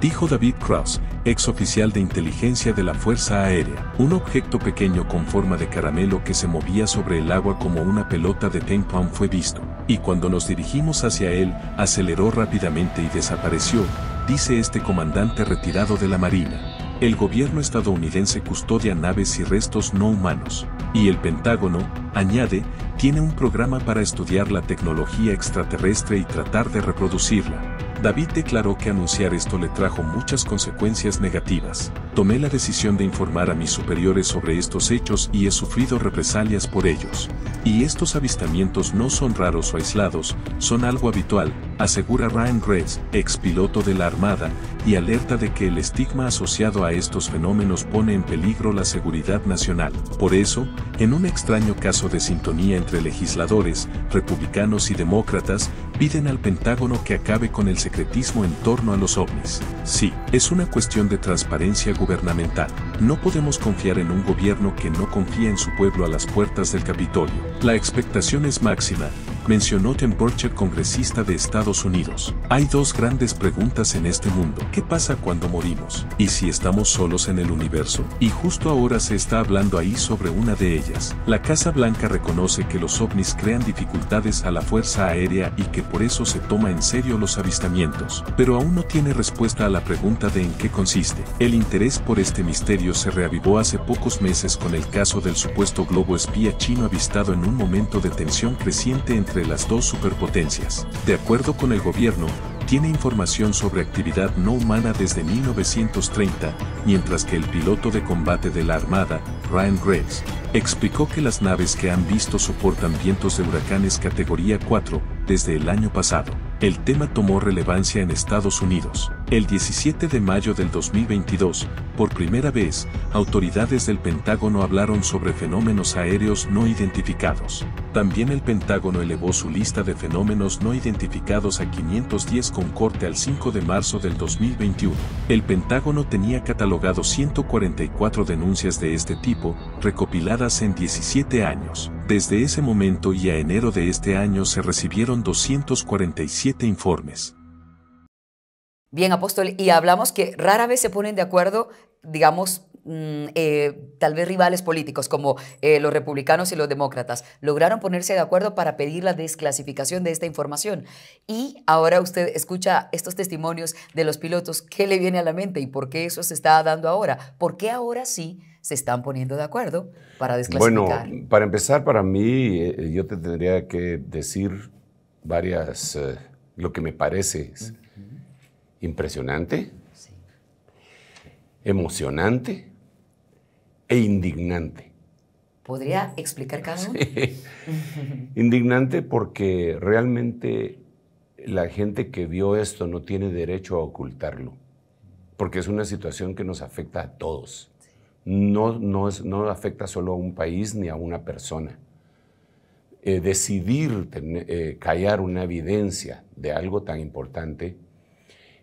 dijo David Krauss, ex oficial de inteligencia de la Fuerza Aérea, un objeto pequeño con forma de caramelo que se movía sobre el agua como una pelota de ping pong fue visto, y cuando nos dirigimos hacia él, aceleró rápidamente y desapareció, dice este comandante retirado de la Marina. El gobierno estadounidense custodia naves y restos no humanos, y el Pentágono, añade, tiene un programa para estudiar la tecnología extraterrestre y tratar de reproducirla. David declaró que anunciar esto le trajo muchas consecuencias negativas. Tomé la decisión de informar a mis superiores sobre estos hechos y he sufrido represalias por ellos. Y estos avistamientos no son raros o aislados, son algo habitual, asegura Ryan reyes ex piloto de la Armada, y alerta de que el estigma asociado a estos fenómenos pone en peligro la seguridad nacional. Por eso, en un extraño caso de sintonía entre legisladores, republicanos y demócratas, piden al Pentágono que acabe con el secretismo en torno a los ovnis. Sí, es una cuestión de transparencia gubernamental. No podemos confiar en un gobierno que no confía en su pueblo a las puertas del Capitolio. La expectación es máxima, mencionó Tim congresista de Estados Unidos. Hay dos grandes preguntas en este mundo. ¿Qué pasa cuando morimos? ¿Y si estamos solos en el universo? Y justo ahora se está hablando ahí sobre una de ellas. La Casa Blanca reconoce que los ovnis crean dificultades a la Fuerza Aérea y que por eso se toma en serio los avistamientos, pero aún no tiene respuesta a la pregunta de en qué consiste. El interés por este misterio se reavivó hace pocos meses con el caso del supuesto globo espía chino avistado en un momento de tensión creciente entre las dos superpotencias. De acuerdo con el gobierno, tiene información sobre actividad no humana desde 1930, mientras que el piloto de combate de la Armada, Ryan Graves, explicó que las naves que han visto soportan vientos de huracanes categoría 4, desde el año pasado, el tema tomó relevancia en Estados Unidos. El 17 de mayo del 2022, por primera vez, autoridades del Pentágono hablaron sobre fenómenos aéreos no identificados. También el Pentágono elevó su lista de fenómenos no identificados a 510 con corte al 5 de marzo del 2021. El Pentágono tenía catalogado 144 denuncias de este tipo, recopiladas en 17 años. Desde ese momento y a enero de este año se recibieron 247 informes. Bien, apóstol, y hablamos que rara vez se ponen de acuerdo, digamos, mm, eh, tal vez rivales políticos como eh, los republicanos y los demócratas, lograron ponerse de acuerdo para pedir la desclasificación de esta información. Y ahora usted escucha estos testimonios de los pilotos, ¿qué le viene a la mente y por qué eso se está dando ahora? ¿Por qué ahora sí? se están poniendo de acuerdo para desclasificar? Bueno, para empezar, para mí, eh, eh, yo te tendría que decir varias, eh, lo que me parece impresionante, emocionante e indignante. ¿Podría explicar cada [LAUGHS] indignante porque realmente la gente que vio esto no tiene derecho a ocultarlo, porque es una situación que nos afecta a todos no, afecta solo a un país ni a una persona. Eh, decidir eh, callar una evidencia de algo tan importante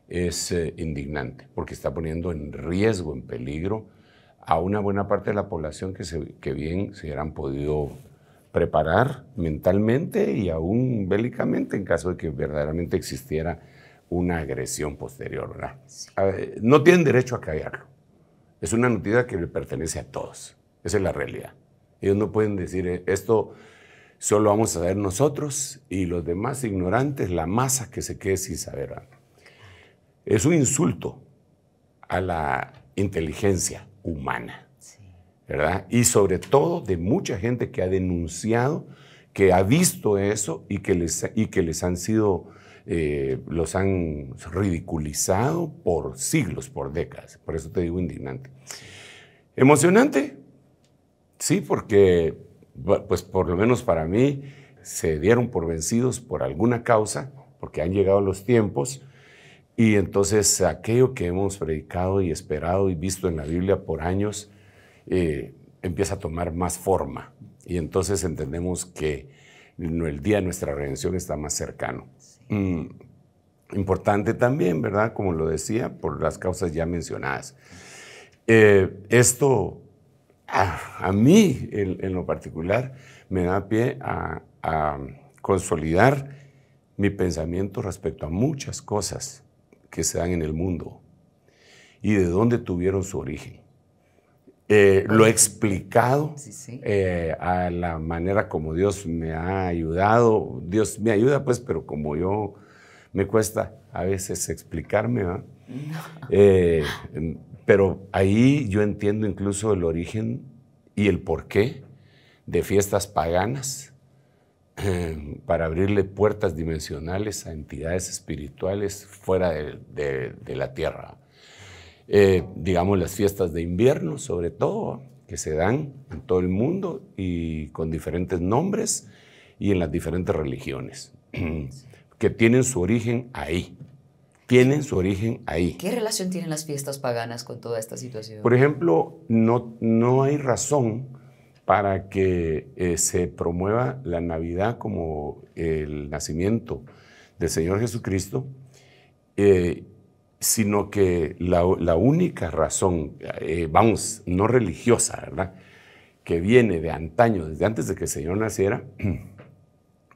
es eh, indignante, porque está poniendo en riesgo, en peligro, a una buena parte de la población que, bien se hubieran podido preparar mentalmente y aún bélicamente en caso de que verdaderamente existiera una agresión posterior. Ah, no tienen derecho a callarlo. Es una noticia que le pertenece a todos. Esa es la realidad. Ellos no pueden decir eh, esto solo vamos a saber nosotros y los demás ignorantes, la masa que se quede sin saber Es un insulto a la inteligencia humana, ¿verdad? Y sobre todo de mucha gente que ha denunciado, que ha visto eso y que les, y que les han sido eh, los han ridiculizado por siglos, por décadas. Por eso te digo indignante. Emocionante, sí, porque, pues por lo menos para mí, se dieron por vencidos por alguna causa, porque han llegado los tiempos. Y entonces aquello que hemos predicado y esperado y visto en la Biblia por años eh, empieza a tomar más forma. Y entonces entendemos que el día de nuestra redención está más cercano. Mm, importante también, ¿verdad? Como lo decía, por las causas ya mencionadas. Eh, esto, ah, a, mí en, lo particular, me da pie a consolidar mi pensamiento respecto a muchas cosas que se dan en el mundo y de dónde tuvieron su origen. Eh, lo he explicado eh, a la manera como Dios me ha ayudado. Dios me ayuda, pues, pero como yo me cuesta a veces explicarme, eh, pero ahí yo entiendo incluso el origen y el porqué de fiestas paganas para abrirle puertas dimensionales a entidades espirituales fuera de, de la tierra. Eh, digamos, las fiestas de invierno, sobre todo, que se dan en todo el mundo y con diferentes nombres y en las diferentes religiones, [CLEARS THROAT] que tienen su origen ahí. Tienen su origen ahí. ¿Qué relación tienen las fiestas paganas con toda esta situación? Por ejemplo, no, no hay razón para que eh, se promueva la Navidad como el nacimiento del Señor Jesucristo eh, sino que la, única razón, eh, vamos, no religiosa, ¿verdad? Que viene de antaño, desde antes de que el Señor naciera, [CLEARS THROAT]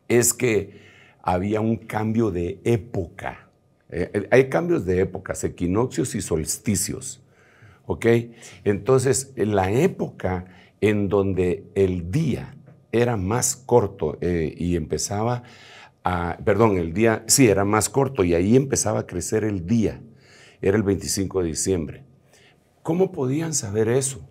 es que había un cambio de época. Eh, eh, hay cambios de épocas, equinoccios y solsticios. ¿Ok? Entonces, en la época en donde el día era más corto y empezaba a, perdón, el día, sí, era más corto y ahí empezaba a crecer el día era el 25 de diciembre. ¿Cómo podían saber eso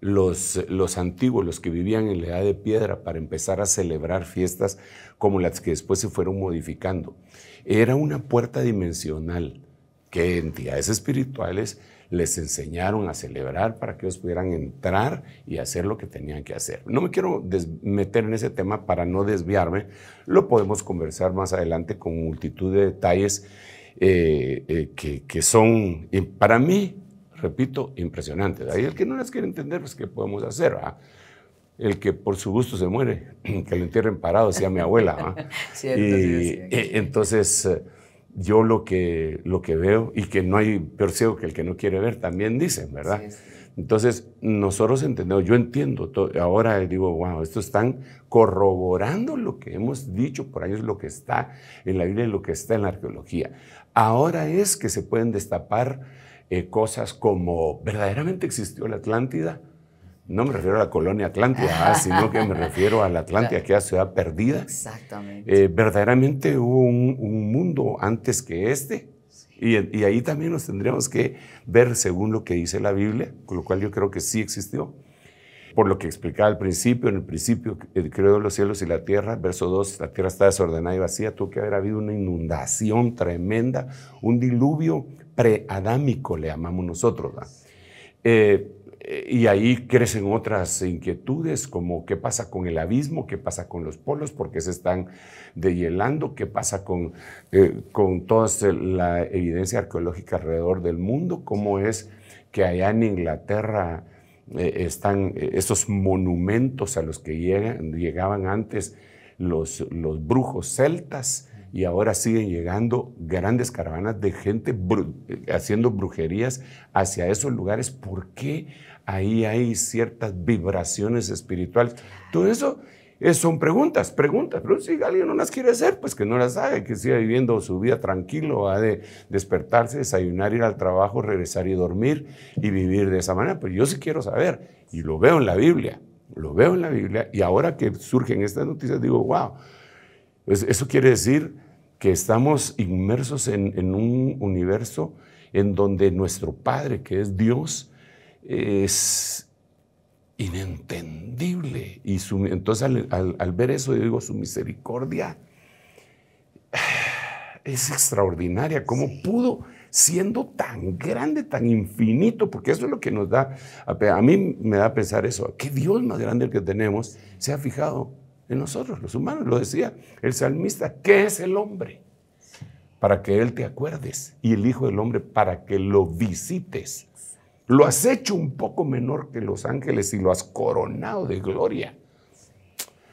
los, los antiguos, los que vivían en la edad de piedra, para empezar a celebrar fiestas como las que después se fueron modificando? Era una puerta dimensional que entidades espirituales les enseñaron a celebrar para que ellos pudieran entrar y hacer lo que tenían que hacer. No me quiero meter en ese tema para no desviarme, lo podemos conversar más adelante con multitud de detalles eh, eh, que, que, son, para mí, repito, impresionantes. Ahí el que no las quiere entender, pues, ¿qué podemos hacer? Ah? El que por su gusto se muere, [CLEARS THROAT] que lo entierren parado, sea mi abuela. Ah. [LAUGHS] Eh, entonces, yo lo que, lo que veo, y que no hay peor ciego que el que no quiere ver, también dicen, ¿verdad? entonces, nosotros entendemos, yo entiendo, ahora digo, wow, esto están corroborando lo que hemos dicho por años, lo que está en la Biblia y lo que está en la arqueología. Ahora es que se pueden destapar eh, cosas como, ¿verdaderamente existió la Atlántida? No me refiero a la colonia Atlántida, ah, [LAUGHS] sino que me refiero a la Atlántida, que es ciudad perdida. Exactamente. Eh, ¿Verdaderamente hubo un, mundo antes que este? y, ahí también nos tendríamos que ver según lo que dice la Biblia, con lo cual yo creo que sí existió. Por lo que explicaba al principio, en el principio creó los cielos y la tierra, verso 2, la tierra está desordenada y vacía, tuvo que haber habido una inundación tremenda, un diluvio preadámico, le llamamos nosotros. Eh, eh, y ahí crecen otras inquietudes como qué pasa con el abismo, qué pasa con los polos, porque se están deshielando, qué pasa con, eh, con toda la evidencia arqueológica alrededor del mundo, cómo es que allá en Inglaterra eh, están eh, esos monumentos a los que llegaban antes los, los brujos celtas y ahora siguen llegando grandes caravanas de gente eh, haciendo brujerías hacia esos lugares. ¿Por qué ahí hay ciertas vibraciones espirituales? Todo eso es, son preguntas, preguntas, pero si alguien no las quiere hacer, pues que no las haga, que siga viviendo su vida tranquilo, ha de despertarse, desayunar, ir al trabajo, regresar y dormir y vivir de esa manera. Pero yo sí quiero saber, y lo veo en la Biblia, lo veo en la Biblia, y ahora que surgen estas noticias, digo, wow, eso quiere decir que estamos inmersos en un universo en donde nuestro Padre, que es Dios, es inentendible. Y su, entonces al, ver eso, yo digo, su misericordia [SIGHS] es extraordinaria. ¿Cómo pudo, siendo tan grande, tan infinito? Porque eso es lo que nos da, a, mí me da a pensar eso, ¿Qué Dios más grande el que tenemos se ha fijado en nosotros, los humanos, lo decía el salmista, ¿qué es el hombre? Para que Él te acuerdes y el Hijo del Hombre para que lo visites. Lo has hecho un poco menor que los ángeles y lo has coronado de gloria.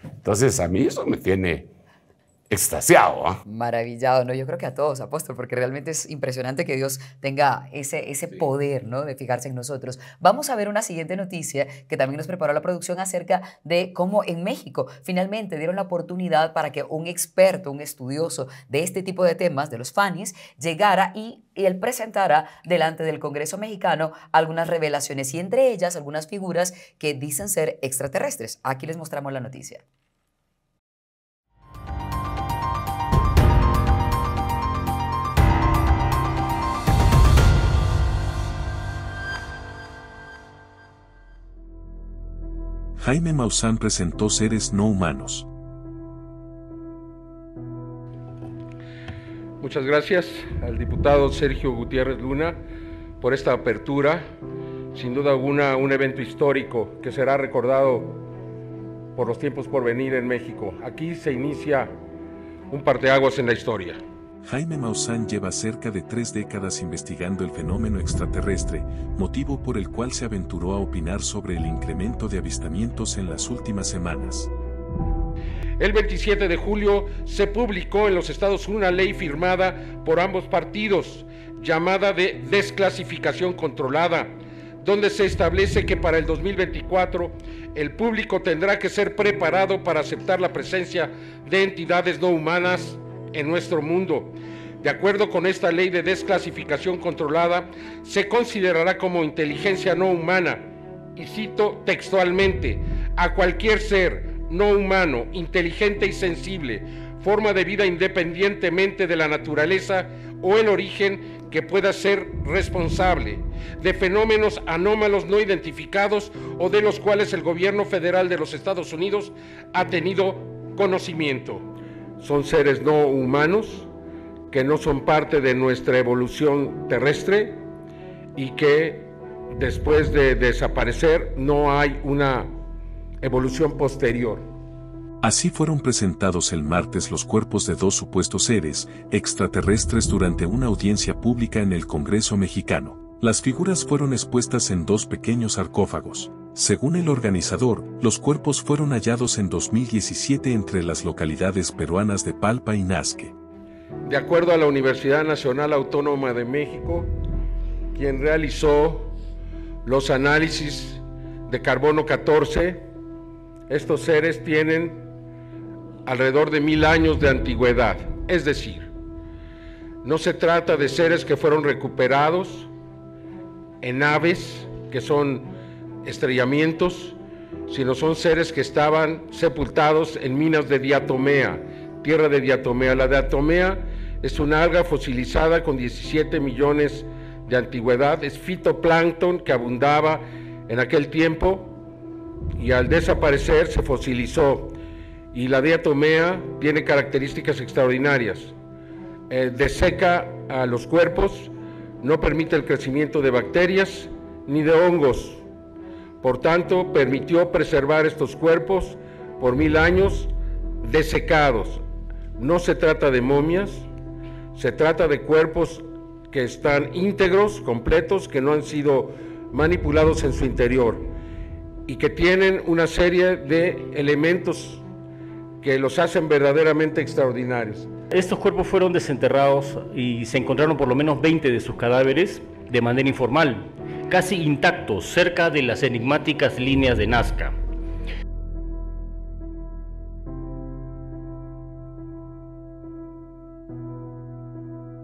Entonces a mí eso me tiene extasiado. ¿ah? Maravillado, ¿no? Yo creo que a todos, apóstol, porque realmente es impresionante que Dios tenga ese, ese poder, ¿no? De fijarse en nosotros. Vamos a ver una siguiente noticia que también nos preparó la producción acerca de cómo en México finalmente dieron la oportunidad para que un experto, un estudioso de este tipo de temas, de los fanis, llegara y él presentara delante del Congreso mexicano algunas revelaciones y entre ellas algunas figuras que dicen ser extraterrestres. Aquí les mostramos la noticia. Jaime Maussan presentó seres no humanos. Muchas gracias al diputado Sergio Gutiérrez Luna por esta apertura. Sin duda alguna, un evento histórico que será recordado por los tiempos por venir en México. Aquí se inicia un parteaguas en la historia. Jaime Maussan lleva cerca de tres décadas investigando el fenómeno extraterrestre, motivo por el cual se aventuró a opinar sobre el incremento de avistamientos en las últimas semanas. El 27 de julio se publicó en los Estados Unidos una ley firmada por ambos partidos, llamada de desclasificación controlada, donde se establece que para el 2024 el público tendrá que ser preparado para aceptar la presencia de entidades no humanas en nuestro mundo. De acuerdo con esta ley de desclasificación controlada, se considerará como inteligencia no humana, y cito textualmente, a cualquier ser no humano, inteligente y sensible, forma de vida independientemente de la naturaleza o el origen que pueda ser responsable de fenómenos anómalos no identificados o de los cuales el gobierno federal de los Estados Unidos ha tenido conocimiento son seres no humanos que no son parte de nuestra evolución terrestre y que después de desaparecer no hay una evolución posterior. Así fueron presentados el martes los cuerpos de dos supuestos seres extraterrestres durante una audiencia pública en el Congreso mexicano. Las figuras fueron expuestas en dos pequeños sarcófagos. Según el organizador, los cuerpos fueron hallados en 2017 entre las localidades peruanas de Palpa y Nazque. De acuerdo a la Universidad Nacional Autónoma de México, quien realizó los análisis de carbono 14, estos seres tienen alrededor de mil años de antigüedad. Es decir, no se trata de seres que fueron recuperados en aves que son estrellamientos, sino son seres que estaban sepultados en minas de diatomea, tierra de diatomea. La diatomea es una alga fosilizada con 17 millones de antigüedad, es fitoplancton que abundaba en aquel tiempo y al desaparecer se fosilizó. Y la diatomea tiene características extraordinarias. Eh, deseca a los cuerpos, no permite el crecimiento de bacterias ni de hongos, por tanto, permitió preservar estos cuerpos por mil años desecados. No se trata de momias, se trata de cuerpos que están íntegros, completos, que no han sido manipulados en su interior y que tienen una serie de elementos que los hacen verdaderamente extraordinarios. Estos cuerpos fueron desenterrados y se encontraron por lo menos 20 de sus cadáveres de manera informal, casi intacto, cerca de las enigmáticas líneas de Nazca.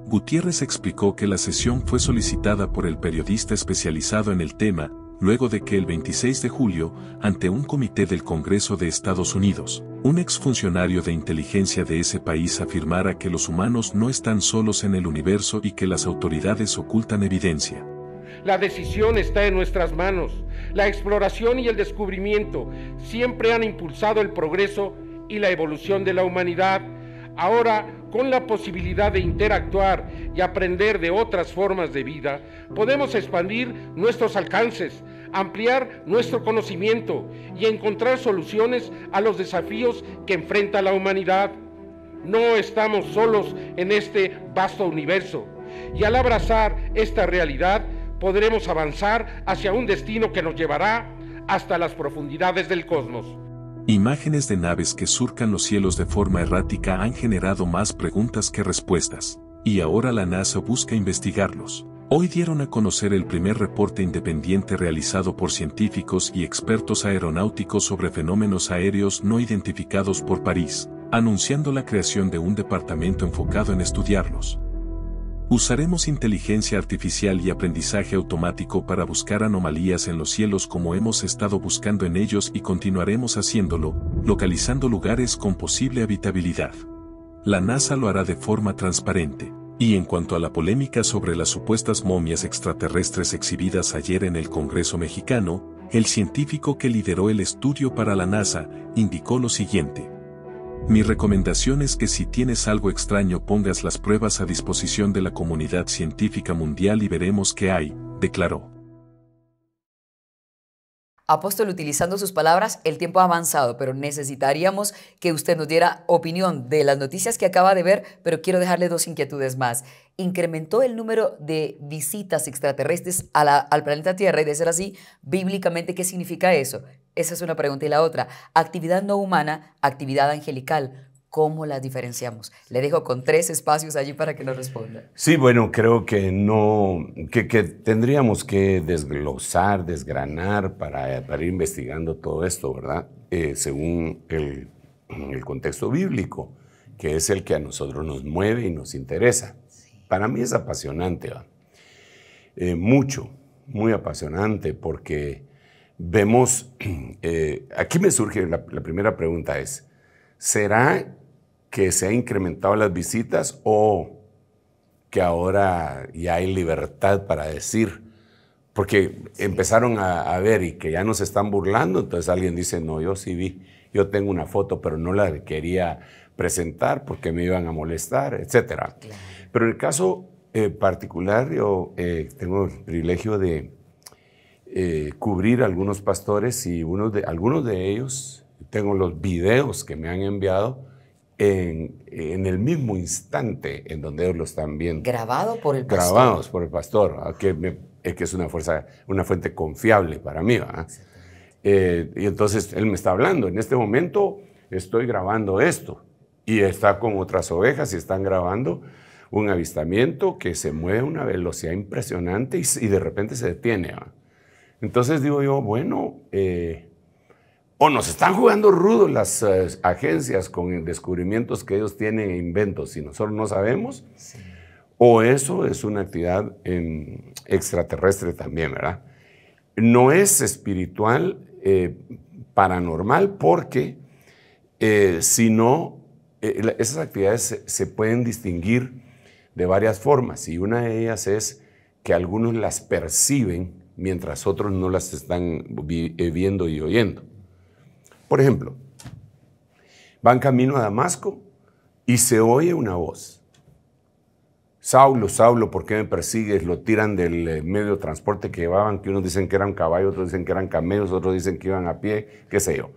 Gutiérrez explicó que la sesión fue solicitada por el periodista especializado en el tema, luego de que el 26 de julio, ante un comité del Congreso de Estados Unidos, un exfuncionario de inteligencia de ese país afirmara que los humanos no están solos en el universo y que las autoridades ocultan evidencia. La decisión está en nuestras manos. La exploración y el descubrimiento siempre han impulsado el progreso y la evolución de la humanidad. Ahora, con la posibilidad de interactuar y aprender de otras formas de vida, podemos expandir nuestros alcances, ampliar nuestro conocimiento y encontrar soluciones a los desafíos que enfrenta la humanidad. No estamos solos en este vasto universo y al abrazar esta realidad podremos avanzar hacia un destino que nos llevará hasta las profundidades del cosmos. Imágenes de naves que surcan los cielos de forma errática han generado más preguntas que respuestas, y ahora la NASA busca investigarlos. Hoy dieron a conocer el primer reporte independiente realizado por científicos y expertos aeronáuticos sobre fenómenos aéreos no identificados por París, anunciando la creación de un departamento enfocado en estudiarlos. Usaremos inteligencia artificial y aprendizaje automático para buscar anomalías en los cielos como hemos estado buscando en ellos y continuaremos haciéndolo, localizando lugares con posible habitabilidad. La NASA lo hará de forma transparente. Y en cuanto a la polémica sobre las supuestas momias extraterrestres exhibidas ayer en el Congreso mexicano, el científico que lideró el estudio para la NASA indicó lo siguiente. Mi recomendación es que si tienes algo extraño pongas las pruebas a disposición de la comunidad científica mundial y veremos qué hay, declaró. Apóstol, utilizando sus palabras, el tiempo ha avanzado, pero necesitaríamos que usted nos diera opinión de las noticias que acaba de ver, pero quiero dejarle dos inquietudes más. ¿Incrementó el número de visitas extraterrestres al planeta Tierra? Y de ser así, bíblicamente, ¿qué significa eso? Esa es una pregunta. Y la otra, actividad no humana, actividad angelical. ¿Cómo las diferenciamos? Le dejo con tres espacios allí para que nos responda. Sí, bueno, creo que no, que, tendríamos que desglosar, desgranar para, ir investigando todo esto, ¿verdad? Eh, según el, contexto bíblico, que es el que a nosotros nos mueve y nos interesa. Para mí es apasionante, eh, mucho, muy apasionante, porque vemos, [CLEARS THROAT] eh, aquí me surge la, la primera pregunta es, ¿será que se han incrementado las visitas o que ahora ya hay libertad para decir? Porque empezaron a, ver y que ya nos están burlando, entonces alguien dice, no, yo sí vi, yo tengo una foto, pero no la quería presentar porque me iban a molestar, etc. Pero en el caso eh, particular, yo eh, tengo el privilegio de eh, cubrir algunos pastores y de, algunos de ellos, tengo los videos que me han enviado, en, el mismo instante en donde ellos lo están viendo. Grabado por el pastor. Grabados por el pastor, ah, que, que es una, fuerza, una fuente confiable para mí. Eh, y entonces él me está hablando, en este momento estoy grabando esto y está con otras ovejas y están grabando un avistamiento que se mueve a una velocidad impresionante y, de repente se detiene. Entonces digo yo, bueno, eh, o nos están jugando rudos las eh, agencias con descubrimientos que ellos tienen e inventos y nosotros no sabemos, o eso es una actividad extraterrestre también, ¿verdad? No es espiritual, eh, paranormal, porque eh, si no, esas actividades se, pueden distinguir de varias formas y una de ellas es que algunos las perciben mientras otros no las están viendo y oyendo. Por ejemplo, van camino a Damasco y se oye una voz. Saulo, Saulo, ¿por qué me persigues? Lo tiran del eh, medio de transporte que llevaban, que unos dicen que eran caballos, otros dicen que eran camellos, otros dicen que iban a pie, qué sé yo.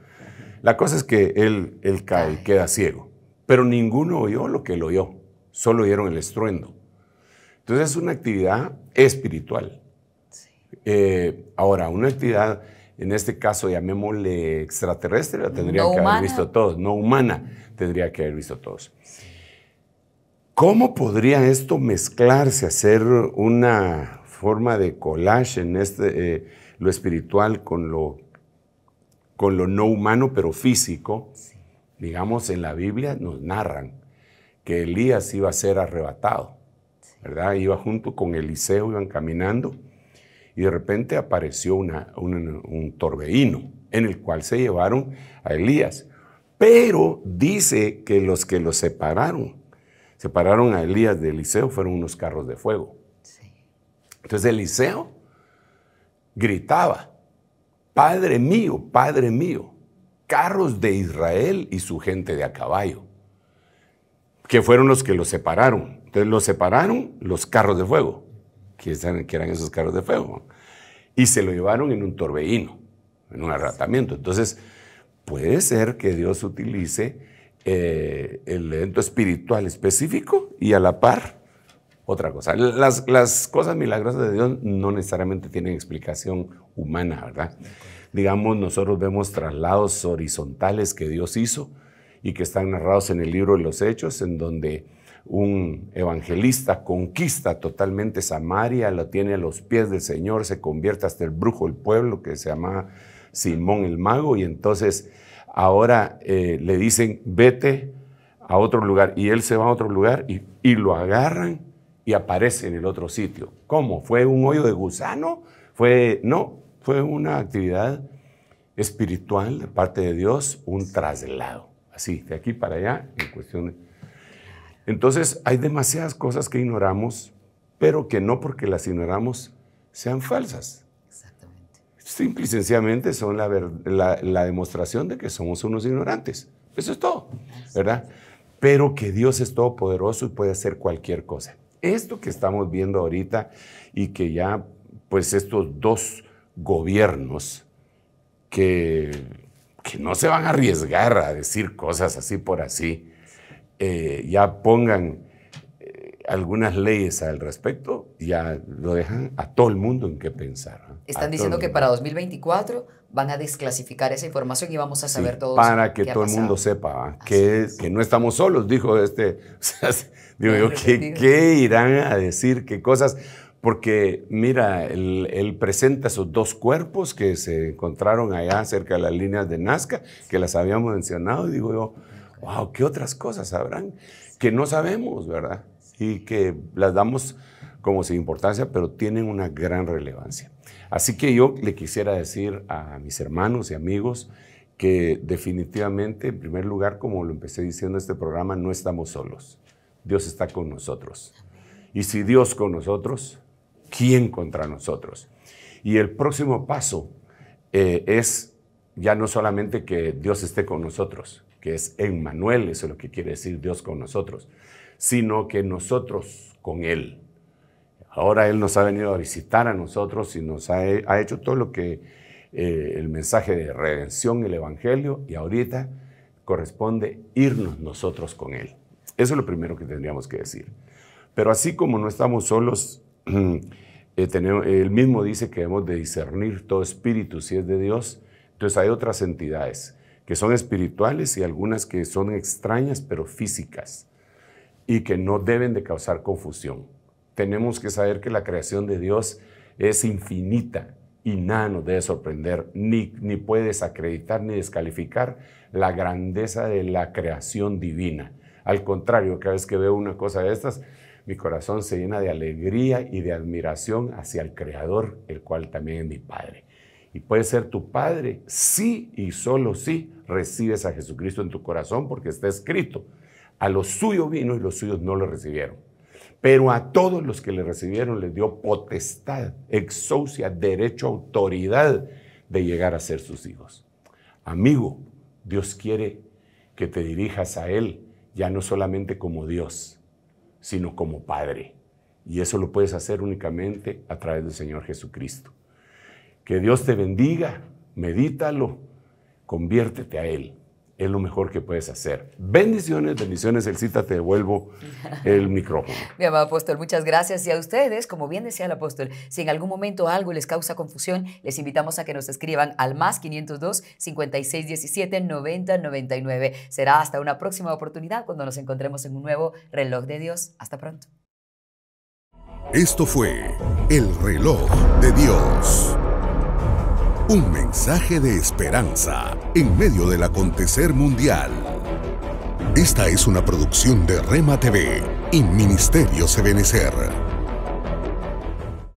La cosa es que él, cae, queda ciego. Pero ninguno oyó lo que lo oyó, solo oyeron el estruendo. Entonces es una actividad espiritual. Eh, ahora, una actividad en este caso llamémosle extraterrestre, la tendría que haber visto todos, no humana, tendría que haber visto todos. ¿Cómo podría esto mezclarse, hacer una forma de collage en este, eh, lo espiritual con lo, con lo no humano, pero físico? Digamos, en la Biblia nos narran que Elías iba a ser arrebatado, ¿verdad? Iba junto con Eliseo, iban caminando y de repente apareció un, torbeíno torbellino en el cual se llevaron a Elías. Pero dice que los que lo separaron, separaron a Elías de Eliseo, fueron unos carros de fuego. Entonces Eliseo gritaba, Padre mío, Padre mío, carros de Israel y su gente de a caballo, que fueron los que los separaron. Entonces los separaron los carros de fuego que, eran esos carros de fuego. Y se lo llevaron en un torbellino, en un arratamiento. Entonces, puede ser que Dios utilice eh, el evento espiritual específico y a la par otra cosa. Las, las cosas milagrosas de Dios no necesariamente tienen explicación humana, ¿verdad? Digamos, nosotros vemos traslados horizontales que Dios hizo y que están narrados en el libro de los Hechos, en donde un evangelista conquista totalmente Samaria, lo tiene a los pies del Señor, se convierte hasta el brujo del pueblo que se llama Simón el mago y entonces ahora eh, le dicen vete a otro lugar y él se va a otro lugar y, lo agarran y aparece en el otro sitio. ¿Cómo? ¿Fue un hoyo de gusano? Fue, no, fue una actividad espiritual de parte de Dios, un traslado, así, de aquí para allá, en cuestión de entonces, hay demasiadas cosas que ignoramos, pero que no porque las ignoramos sean falsas. Exactamente. Simple son la, demostración de que somos unos ignorantes. Eso es todo, ¿verdad? Pero que Dios es todopoderoso y puede hacer cualquier cosa. Esto que estamos viendo ahorita y que ya, pues estos dos gobiernos que no se van a arriesgar a decir cosas así por así, eh, ya pongan eh, algunas leyes al respecto, ya lo dejan a todo el mundo en qué pensar. Están diciendo que para 2024 van a desclasificar esa información y vamos a saber todo Para que todo el mundo sepa que, que no estamos solos, dijo este. [LAUGHS] digo yo, ¿qué, irán a decir? ¿Qué cosas? Porque mira, él, él, presenta esos dos cuerpos que se encontraron allá cerca de las líneas de Nazca, que las habíamos mencionado, y digo yo wow, ¿qué otras cosas sabrán? Que no sabemos, ¿verdad? Y que las damos como sin importancia, pero tienen una gran relevancia. Así que yo le quisiera decir a mis hermanos y amigos que definitivamente, en primer lugar, como lo empecé diciendo este programa, no estamos solos. Dios está con nosotros. Y si Dios con nosotros, ¿quién contra nosotros? Y el próximo paso eh, es ya no solamente que Dios esté con nosotros, que es Emmanuel, eso es lo que quiere decir Dios con nosotros, sino que nosotros con Él. Ahora Él nos ha venido a visitar a nosotros y nos ha, hecho todo lo que eh, el mensaje de redención, el Evangelio, y ahorita corresponde irnos nosotros con Él. Eso es lo primero que tendríamos que decir. Pero así como no estamos solos, [CLEARS THROAT] eh, él mismo dice que debemos de discernir todo espíritu si es de Dios. Entonces hay otras entidades que son espirituales y algunas que son extrañas pero físicas y que no deben de causar confusión. Tenemos que saber que la creación de Dios es infinita y nada nos debe sorprender, ni, ni puede desacreditar ni descalificar la grandeza de la creación divina. Al contrario, cada vez que veo una cosa de estas, mi corazón se llena de alegría y de admiración hacia el Creador, el cual también es mi Padre y puede ser tu Padre si y solo si recibes a Jesucristo en tu corazón porque está escrito. A los suyos vino y los suyos no lo recibieron. Pero a todos los que le recibieron les dio potestad, exocia, derecho, autoridad de llegar a ser sus hijos. Amigo, Dios quiere que te dirijas a Él ya no solamente como Dios, sino como Padre. Y eso lo puedes hacer únicamente a través del Señor Jesucristo. Que Dios te bendiga, medítalo, conviértete a Él. Es lo mejor que puedes hacer. Bendiciones, bendiciones. excita te devuelvo [LAUGHS] el micrófono. Mi amado apóstol, muchas gracias. Y a ustedes, como bien decía el apóstol, si en algún momento algo les causa confusión, les invitamos a que nos escriban al más 502 5617 9099. Será hasta una próxima oportunidad cuando nos encontremos en un nuevo reloj de Dios. Hasta pronto. Esto fue El reloj de Dios. Un mensaje de esperanza en medio del acontecer mundial. Esta es una producción de Rema TV y Ministerio Sebenecer.